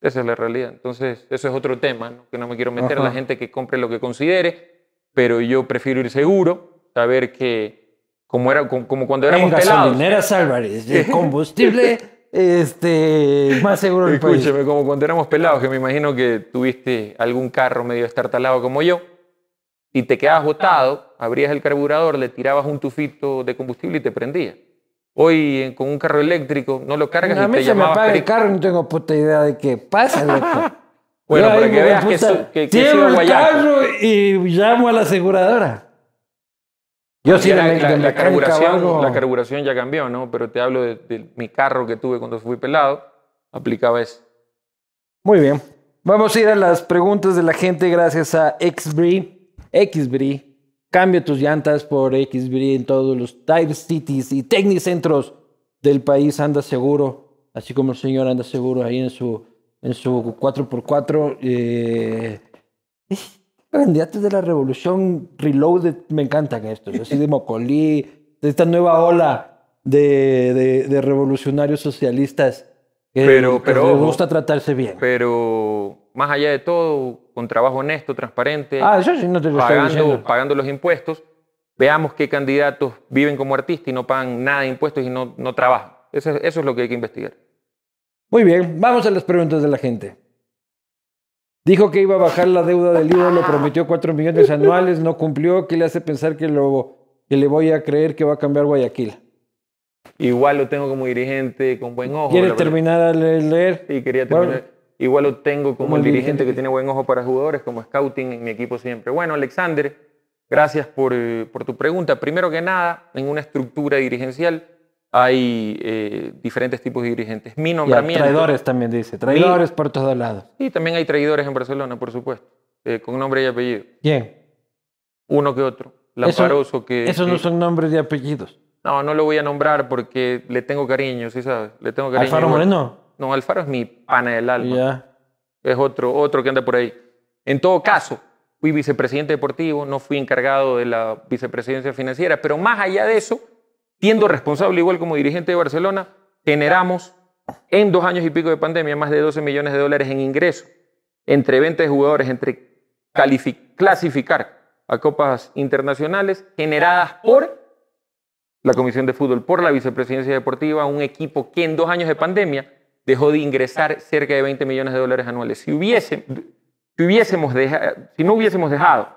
Esa es la realidad. Entonces, eso es otro tema, ¿no? que no me quiero meter a la gente que compre lo que considere, pero yo prefiero ir seguro, saber que como, era, como, cuando éramos en gasolineras Álvarez, el combustible este, más seguro del Escúcheme, como cuando éramos pelados, que me imagino que tuviste algún carro medio estartalado como yo, y te quedabas botado, abrías el carburador, le tirabas un tufito de combustible y te prendía. Hoy con un carro eléctrico no lo cargas y a mí me el carro no tengo puta idea de qué pasa, bueno, para que veas que, su, que, el carro y llamo a la aseguradora. Yo sí, la, carburación, ya cambió, ¿no? Pero te hablo de, mi carro que tuve cuando fui pelado, aplicaba eso. Muy bien. Vamos a ir a las preguntas de la gente gracias a XBRI. XBRI. Cambia tus llantas por XBRI en todos los Tire Cities y Tecnicentros del país. Anda seguro, así como el señor anda seguro ahí en su, en su 4x4. Eh, candidatos de la revolución reloaded, me encantan estos, así de Mocolí, de esta nueva ola de, de, de revolucionarios socialistas pero, pero, gusta tratarse bien. Pero más allá de todo, con trabajo honesto, transparente, ah, pagando, los impuestos, veamos qué candidatos viven como artistas y no pagan nada de impuestos y no, no trabajan. Eso, eso es lo que hay que investigar. Muy bien, vamos a las preguntas de la gente. Dijo que iba a bajar la deuda del libro, lo prometió 4 millones anuales, no cumplió. ¿Qué le hace pensar que, lo, que le voy a creer que va a cambiar Guayaquil? Igual lo tengo como dirigente con buen ojo. ¿Quieres terminar de leer. Y quería terminar. Igual lo tengo como, el dirigente que tiene buen ojo para jugadores, como scouting en mi equipo siempre. Bueno, Alexander, gracias por, eh, por tu pregunta. Primero que nada, en una estructura dirigencial hay eh, diferentes tipos de dirigentes. Mi nombramiento. Y traidores también dice, traidores por todos lados. Y también hay traidores en Barcelona, por supuesto, eh, con nombre y apellido. ¿Quién? Uno que otro. Lamparoso que. Esos no son nombres y apellidos. No, no lo voy a nombrar porque le tengo cariño, ¿sí sabes? Le tengo cariño. ¿Alfaro Moreno? Don Alfaro es mi pana del alma. Es otro, otro que anda por ahí. En todo ah. caso, fui vicepresidente deportivo, no fui encargado de la vicepresidencia financiera, pero más allá de eso, siendo responsable igual como dirigente de Barcelona, generamos en dos años y pico de pandemia más de 12 millones de dólares en ingresos, entre 20 jugadores, entre clasificar a copas internacionales generadas por la Comisión de Fútbol, por la Vicepresidencia Deportiva, un equipo que en dos años de pandemia dejó de ingresar cerca de 20 millones de dólares anuales. Si, si, hubiésemos si no hubiésemos dejado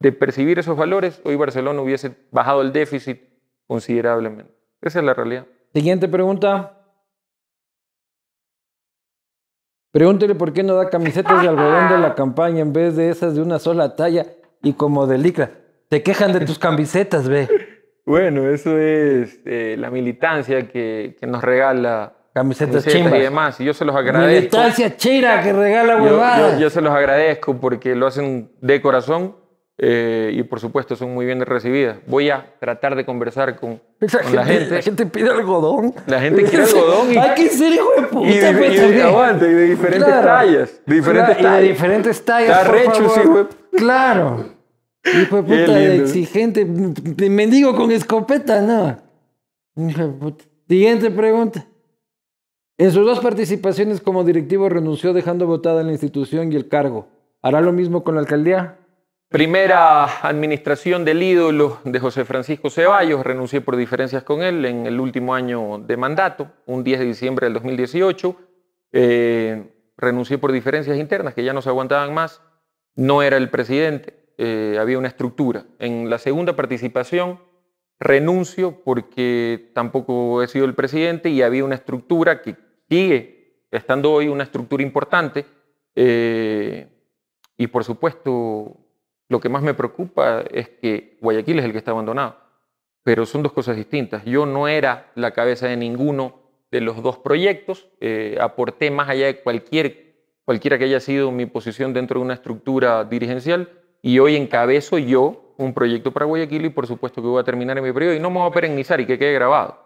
de percibir esos valores, hoy Barcelona hubiese bajado el déficit considerablemente. Esa es la realidad. Siguiente pregunta. Pregúntele por qué no da camisetas de algodón de la campaña en vez de esas de una sola talla y como de licra. Te quejan de tus camisetas, ve. Bueno, eso es eh, la militancia que nos regala Camisetas chinas y demás, y yo se los agradezco. Militancia chira que regala huevadas. Yo, se los agradezco porque lo hacen de corazón eh, y por supuesto son muy bien recibidas. Voy a tratar de conversar con, la gente. La gente pide algodón. La gente quiere algodón. Y, Hay que ser hijo de puta. Pues, y de, y diferentes tallas. De diferentes tallas. Y de diferentes tallas. Por sí, Claro. Y fue puta de exigente. Mendigo con escopeta, no. Siguiente pregunta. En sus dos participaciones como directivo renunció dejando votada la institución y el cargo. ¿Hará lo mismo con la alcaldía? Primera administración del ídolo de José Francisco Ceballos, renuncié por diferencias con él en el último año de mandato, un 10 de diciembre del 2018. Eh, renuncié por diferencias internas que ya no se aguantaban más. No era el presidente, eh, había una estructura. En la segunda participación renuncio porque tampoco he sido el presidente y había una estructura que sigue estando hoy, una estructura importante. Eh, y por supuesto, lo que más me preocupa es que Guayaquil es el que está abandonado. Pero son dos cosas distintas. Yo no era la cabeza de ninguno de los dos proyectos. Eh, aporté más allá de cualquier, cualquiera que haya sido mi posición dentro de una estructura dirigencial. Y hoy encabezo yo un proyecto para Guayaquil y por supuesto que voy a terminar en mi periodo y no me voy a perenizar y que quede grabado.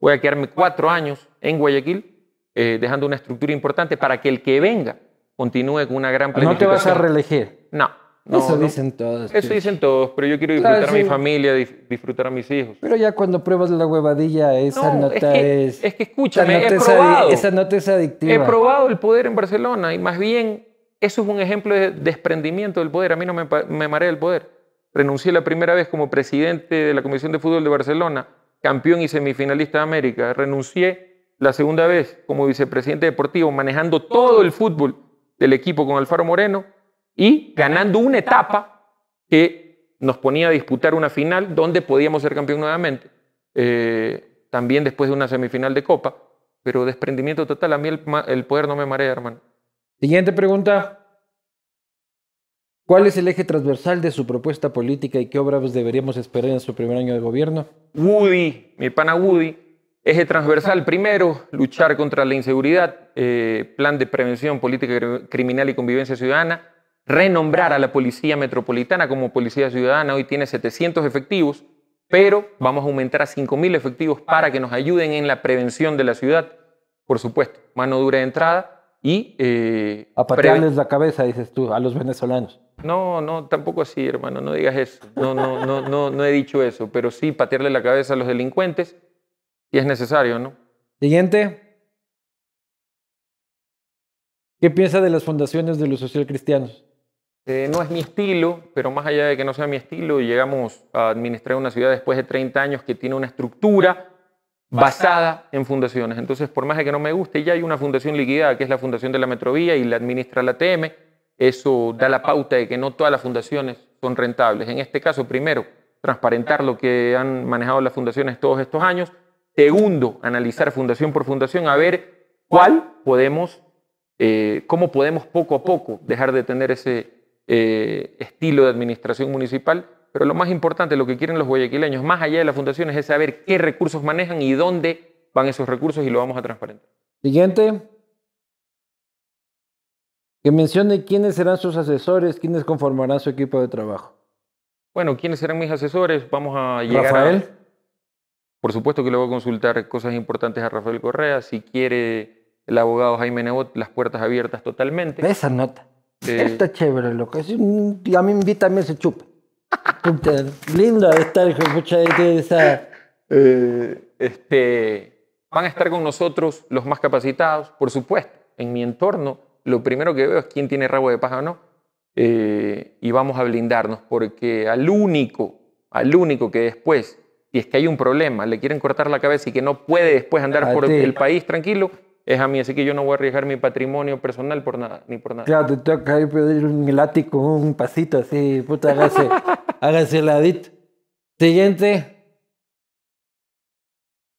Voy a quedarme cuatro años en Guayaquil, eh, dejando una estructura importante para que el que venga continúe con una gran planificación. Ah, ¿No te vas a reelegir? No. no Eso dicen todos. Eso dicen todos, pero yo quiero disfrutar a mi familia, disfrutar a mis hijos. Pero ya cuando pruebas la huevadilla, esa nota es, que, es... que escúchame, he probado. Esa nota es adictiva. He probado el poder en Barcelona y más bien eso es un ejemplo de desprendimiento del poder. A mí no me, me marea el poder renuncié la primera vez como presidente de la Comisión de Fútbol de Barcelona, campeón y semifinalista de América. Renuncié la segunda vez como vicepresidente deportivo, manejando todo el fútbol del equipo con Alfaro Moreno y ganando una etapa que nos ponía a disputar una final donde podíamos ser campeón nuevamente. Eh, también después de una semifinal de Copa, pero desprendimiento total. A mí el, el poder no me marea, hermano. Siguiente pregunta. ¿Cuál es el eje transversal de su propuesta política y qué obras deberíamos esperar en su primer año de gobierno? Woody, mi pana Woody, eje transversal primero, luchar contra la inseguridad, eh, plan de prevención, política criminal y convivencia ciudadana, renombrar a la Policía Metropolitana como Policía Ciudadana, hoy tiene 700 efectivos, pero vamos a aumentar a 5.000 efectivos para que nos ayuden en la prevención de la ciudad, por supuesto, mano dura de entrada, y... Eh, a patearles la cabeza, dices tú, a los venezolanos. No, no, tampoco así, hermano, no digas eso. No, no, no, no, no he dicho eso, pero sí patearle la cabeza a los delincuentes y es necesario, ¿no? Siguiente. ¿Qué piensa de las fundaciones de los socialcristianos? Eh, no es mi estilo, pero más allá de que no sea mi estilo, llegamos a administrar una ciudad después de 30 años que tiene una estructura basada en fundaciones. Entonces, por más que no me guste, ya hay una fundación liquidada, que es la Fundación de la Metrovía y la administra la TM. Eso da la pauta de que no todas las fundaciones son rentables. En este caso, primero, transparentar lo que han manejado las fundaciones todos estos años. Segundo, analizar fundación por fundación, a ver cuál podemos, eh, cómo podemos poco a poco dejar de tener ese eh, estilo de administración municipal pero lo más importante, lo que quieren los guayaquileños, más allá de las fundaciones, es saber qué recursos manejan y dónde van esos recursos y lo vamos a transparentar. Siguiente. Que mencione quiénes serán sus asesores, quiénes conformarán su equipo de trabajo. Bueno, ¿quiénes serán mis asesores? Vamos a llegar Rafael. Por supuesto que le voy a consultar cosas importantes a Rafael Correa. Si quiere el abogado Jaime Nebot, las puertas abiertas totalmente. Esa nota. Eh, Está chévere, loco. A mí también se chupa. Puta, estar con mucha Eh, este, van a estar con nosotros los más capacitados, por supuesto. En mi entorno, lo primero que veo es quién tiene rabo de paja o no. Eh, y vamos a blindarnos, porque al único, al único que después, y es que hay un problema, le quieren cortar la cabeza y que no puede después andar por el país tranquilo, es a mí, así que yo no voy a arriesgar mi patrimonio personal por nada, ni por nada. te toca pedir un látigo, un pasito así, puta, hágase, hágase Siguiente.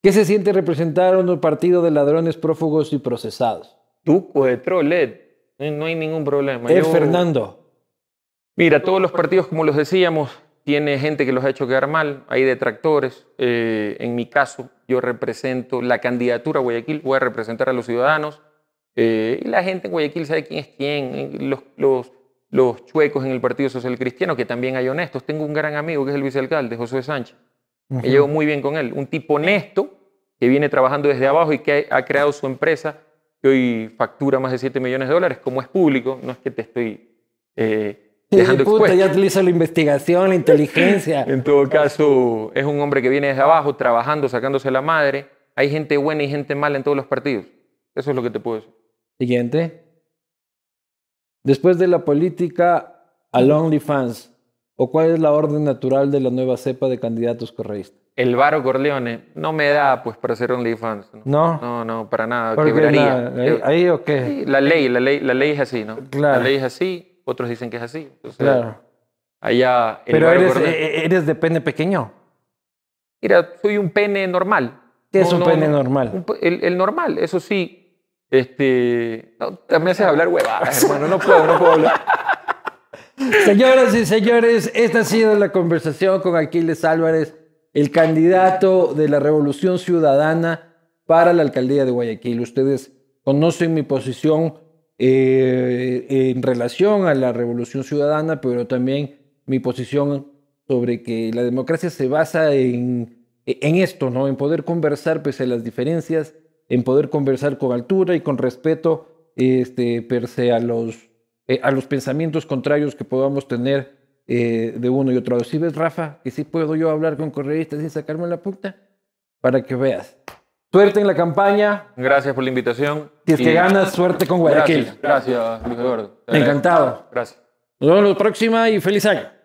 ¿Qué se siente representar a un partido de ladrones prófugos y procesados? tú, de Trolet, eh, no hay ningún problema. Fernando. Mira, todos los partidos, como los decíamos, tiene gente que los ha hecho quedar mal, hay detractores. Eh, en mi caso, yo represento la candidatura a Guayaquil, voy a representar a los ciudadanos. Eh, y la gente en Guayaquil sabe quién es quién, eh, los, chuecos en el Partido Social Cristiano, que también hay honestos. Tengo un gran amigo que es el vicealcalde, José Sánchez. Me llevo muy bien con él. Un tipo honesto que viene trabajando desde abajo y que ha, creado su empresa que hoy factura más de 7 millones de dólares, como es público, no es que te estoy eh, dejando ya utiliza la investigación, la inteligencia. en todo caso, es un hombre que viene desde abajo, trabajando, sacándose la madre. Hay gente buena y gente mala en todos los partidos. Eso es lo que te puedo decir. Siguiente. Después de la política, al OnlyFans. ¿O cuál es la orden natural de la nueva cepa de candidatos correístas? El Varo Corleone no me da pues para ser OnlyFans. ¿no? no, no, no para nada. Quebraría. La, ahí, ahí, o qué? la ley, la ley, la ley es así, ¿no? Claro. La ley es así otros dicen que es así. claro. Allá Pero eres, eh, eh, eres de pene pequeño. Mira, soy un pene normal. ¿Qué es un pene normal? el, normal, eso sí. Este, no, también haces hablar huevadas, hermano. No puedo, no puedo hablar. Señoras y señores, esta ha sido la conversación con Aquiles Álvarez, el candidato de la Revolución Ciudadana para la alcaldía de Guayaquil. Ustedes conocen mi posición eh, en relación a la revolución ciudadana, pero también mi posición sobre que la democracia se basa en, en esto, ¿no? en poder conversar pese a las diferencias, en poder conversar con altura y con respeto este, pese a los, eh, a los pensamientos contrarios que podamos tener eh, de uno y otro lado. Si ¿Sí ves, Rafa, que sí puedo yo hablar con correístas y sacarme la punta, para que veas. Suerte en la campaña. Gracias por la invitación. Y es que ganas, suerte con Guayaquil. Gracias, Luis Eduardo. Encantado. Gracias. Nos vemos la próxima y feliz año.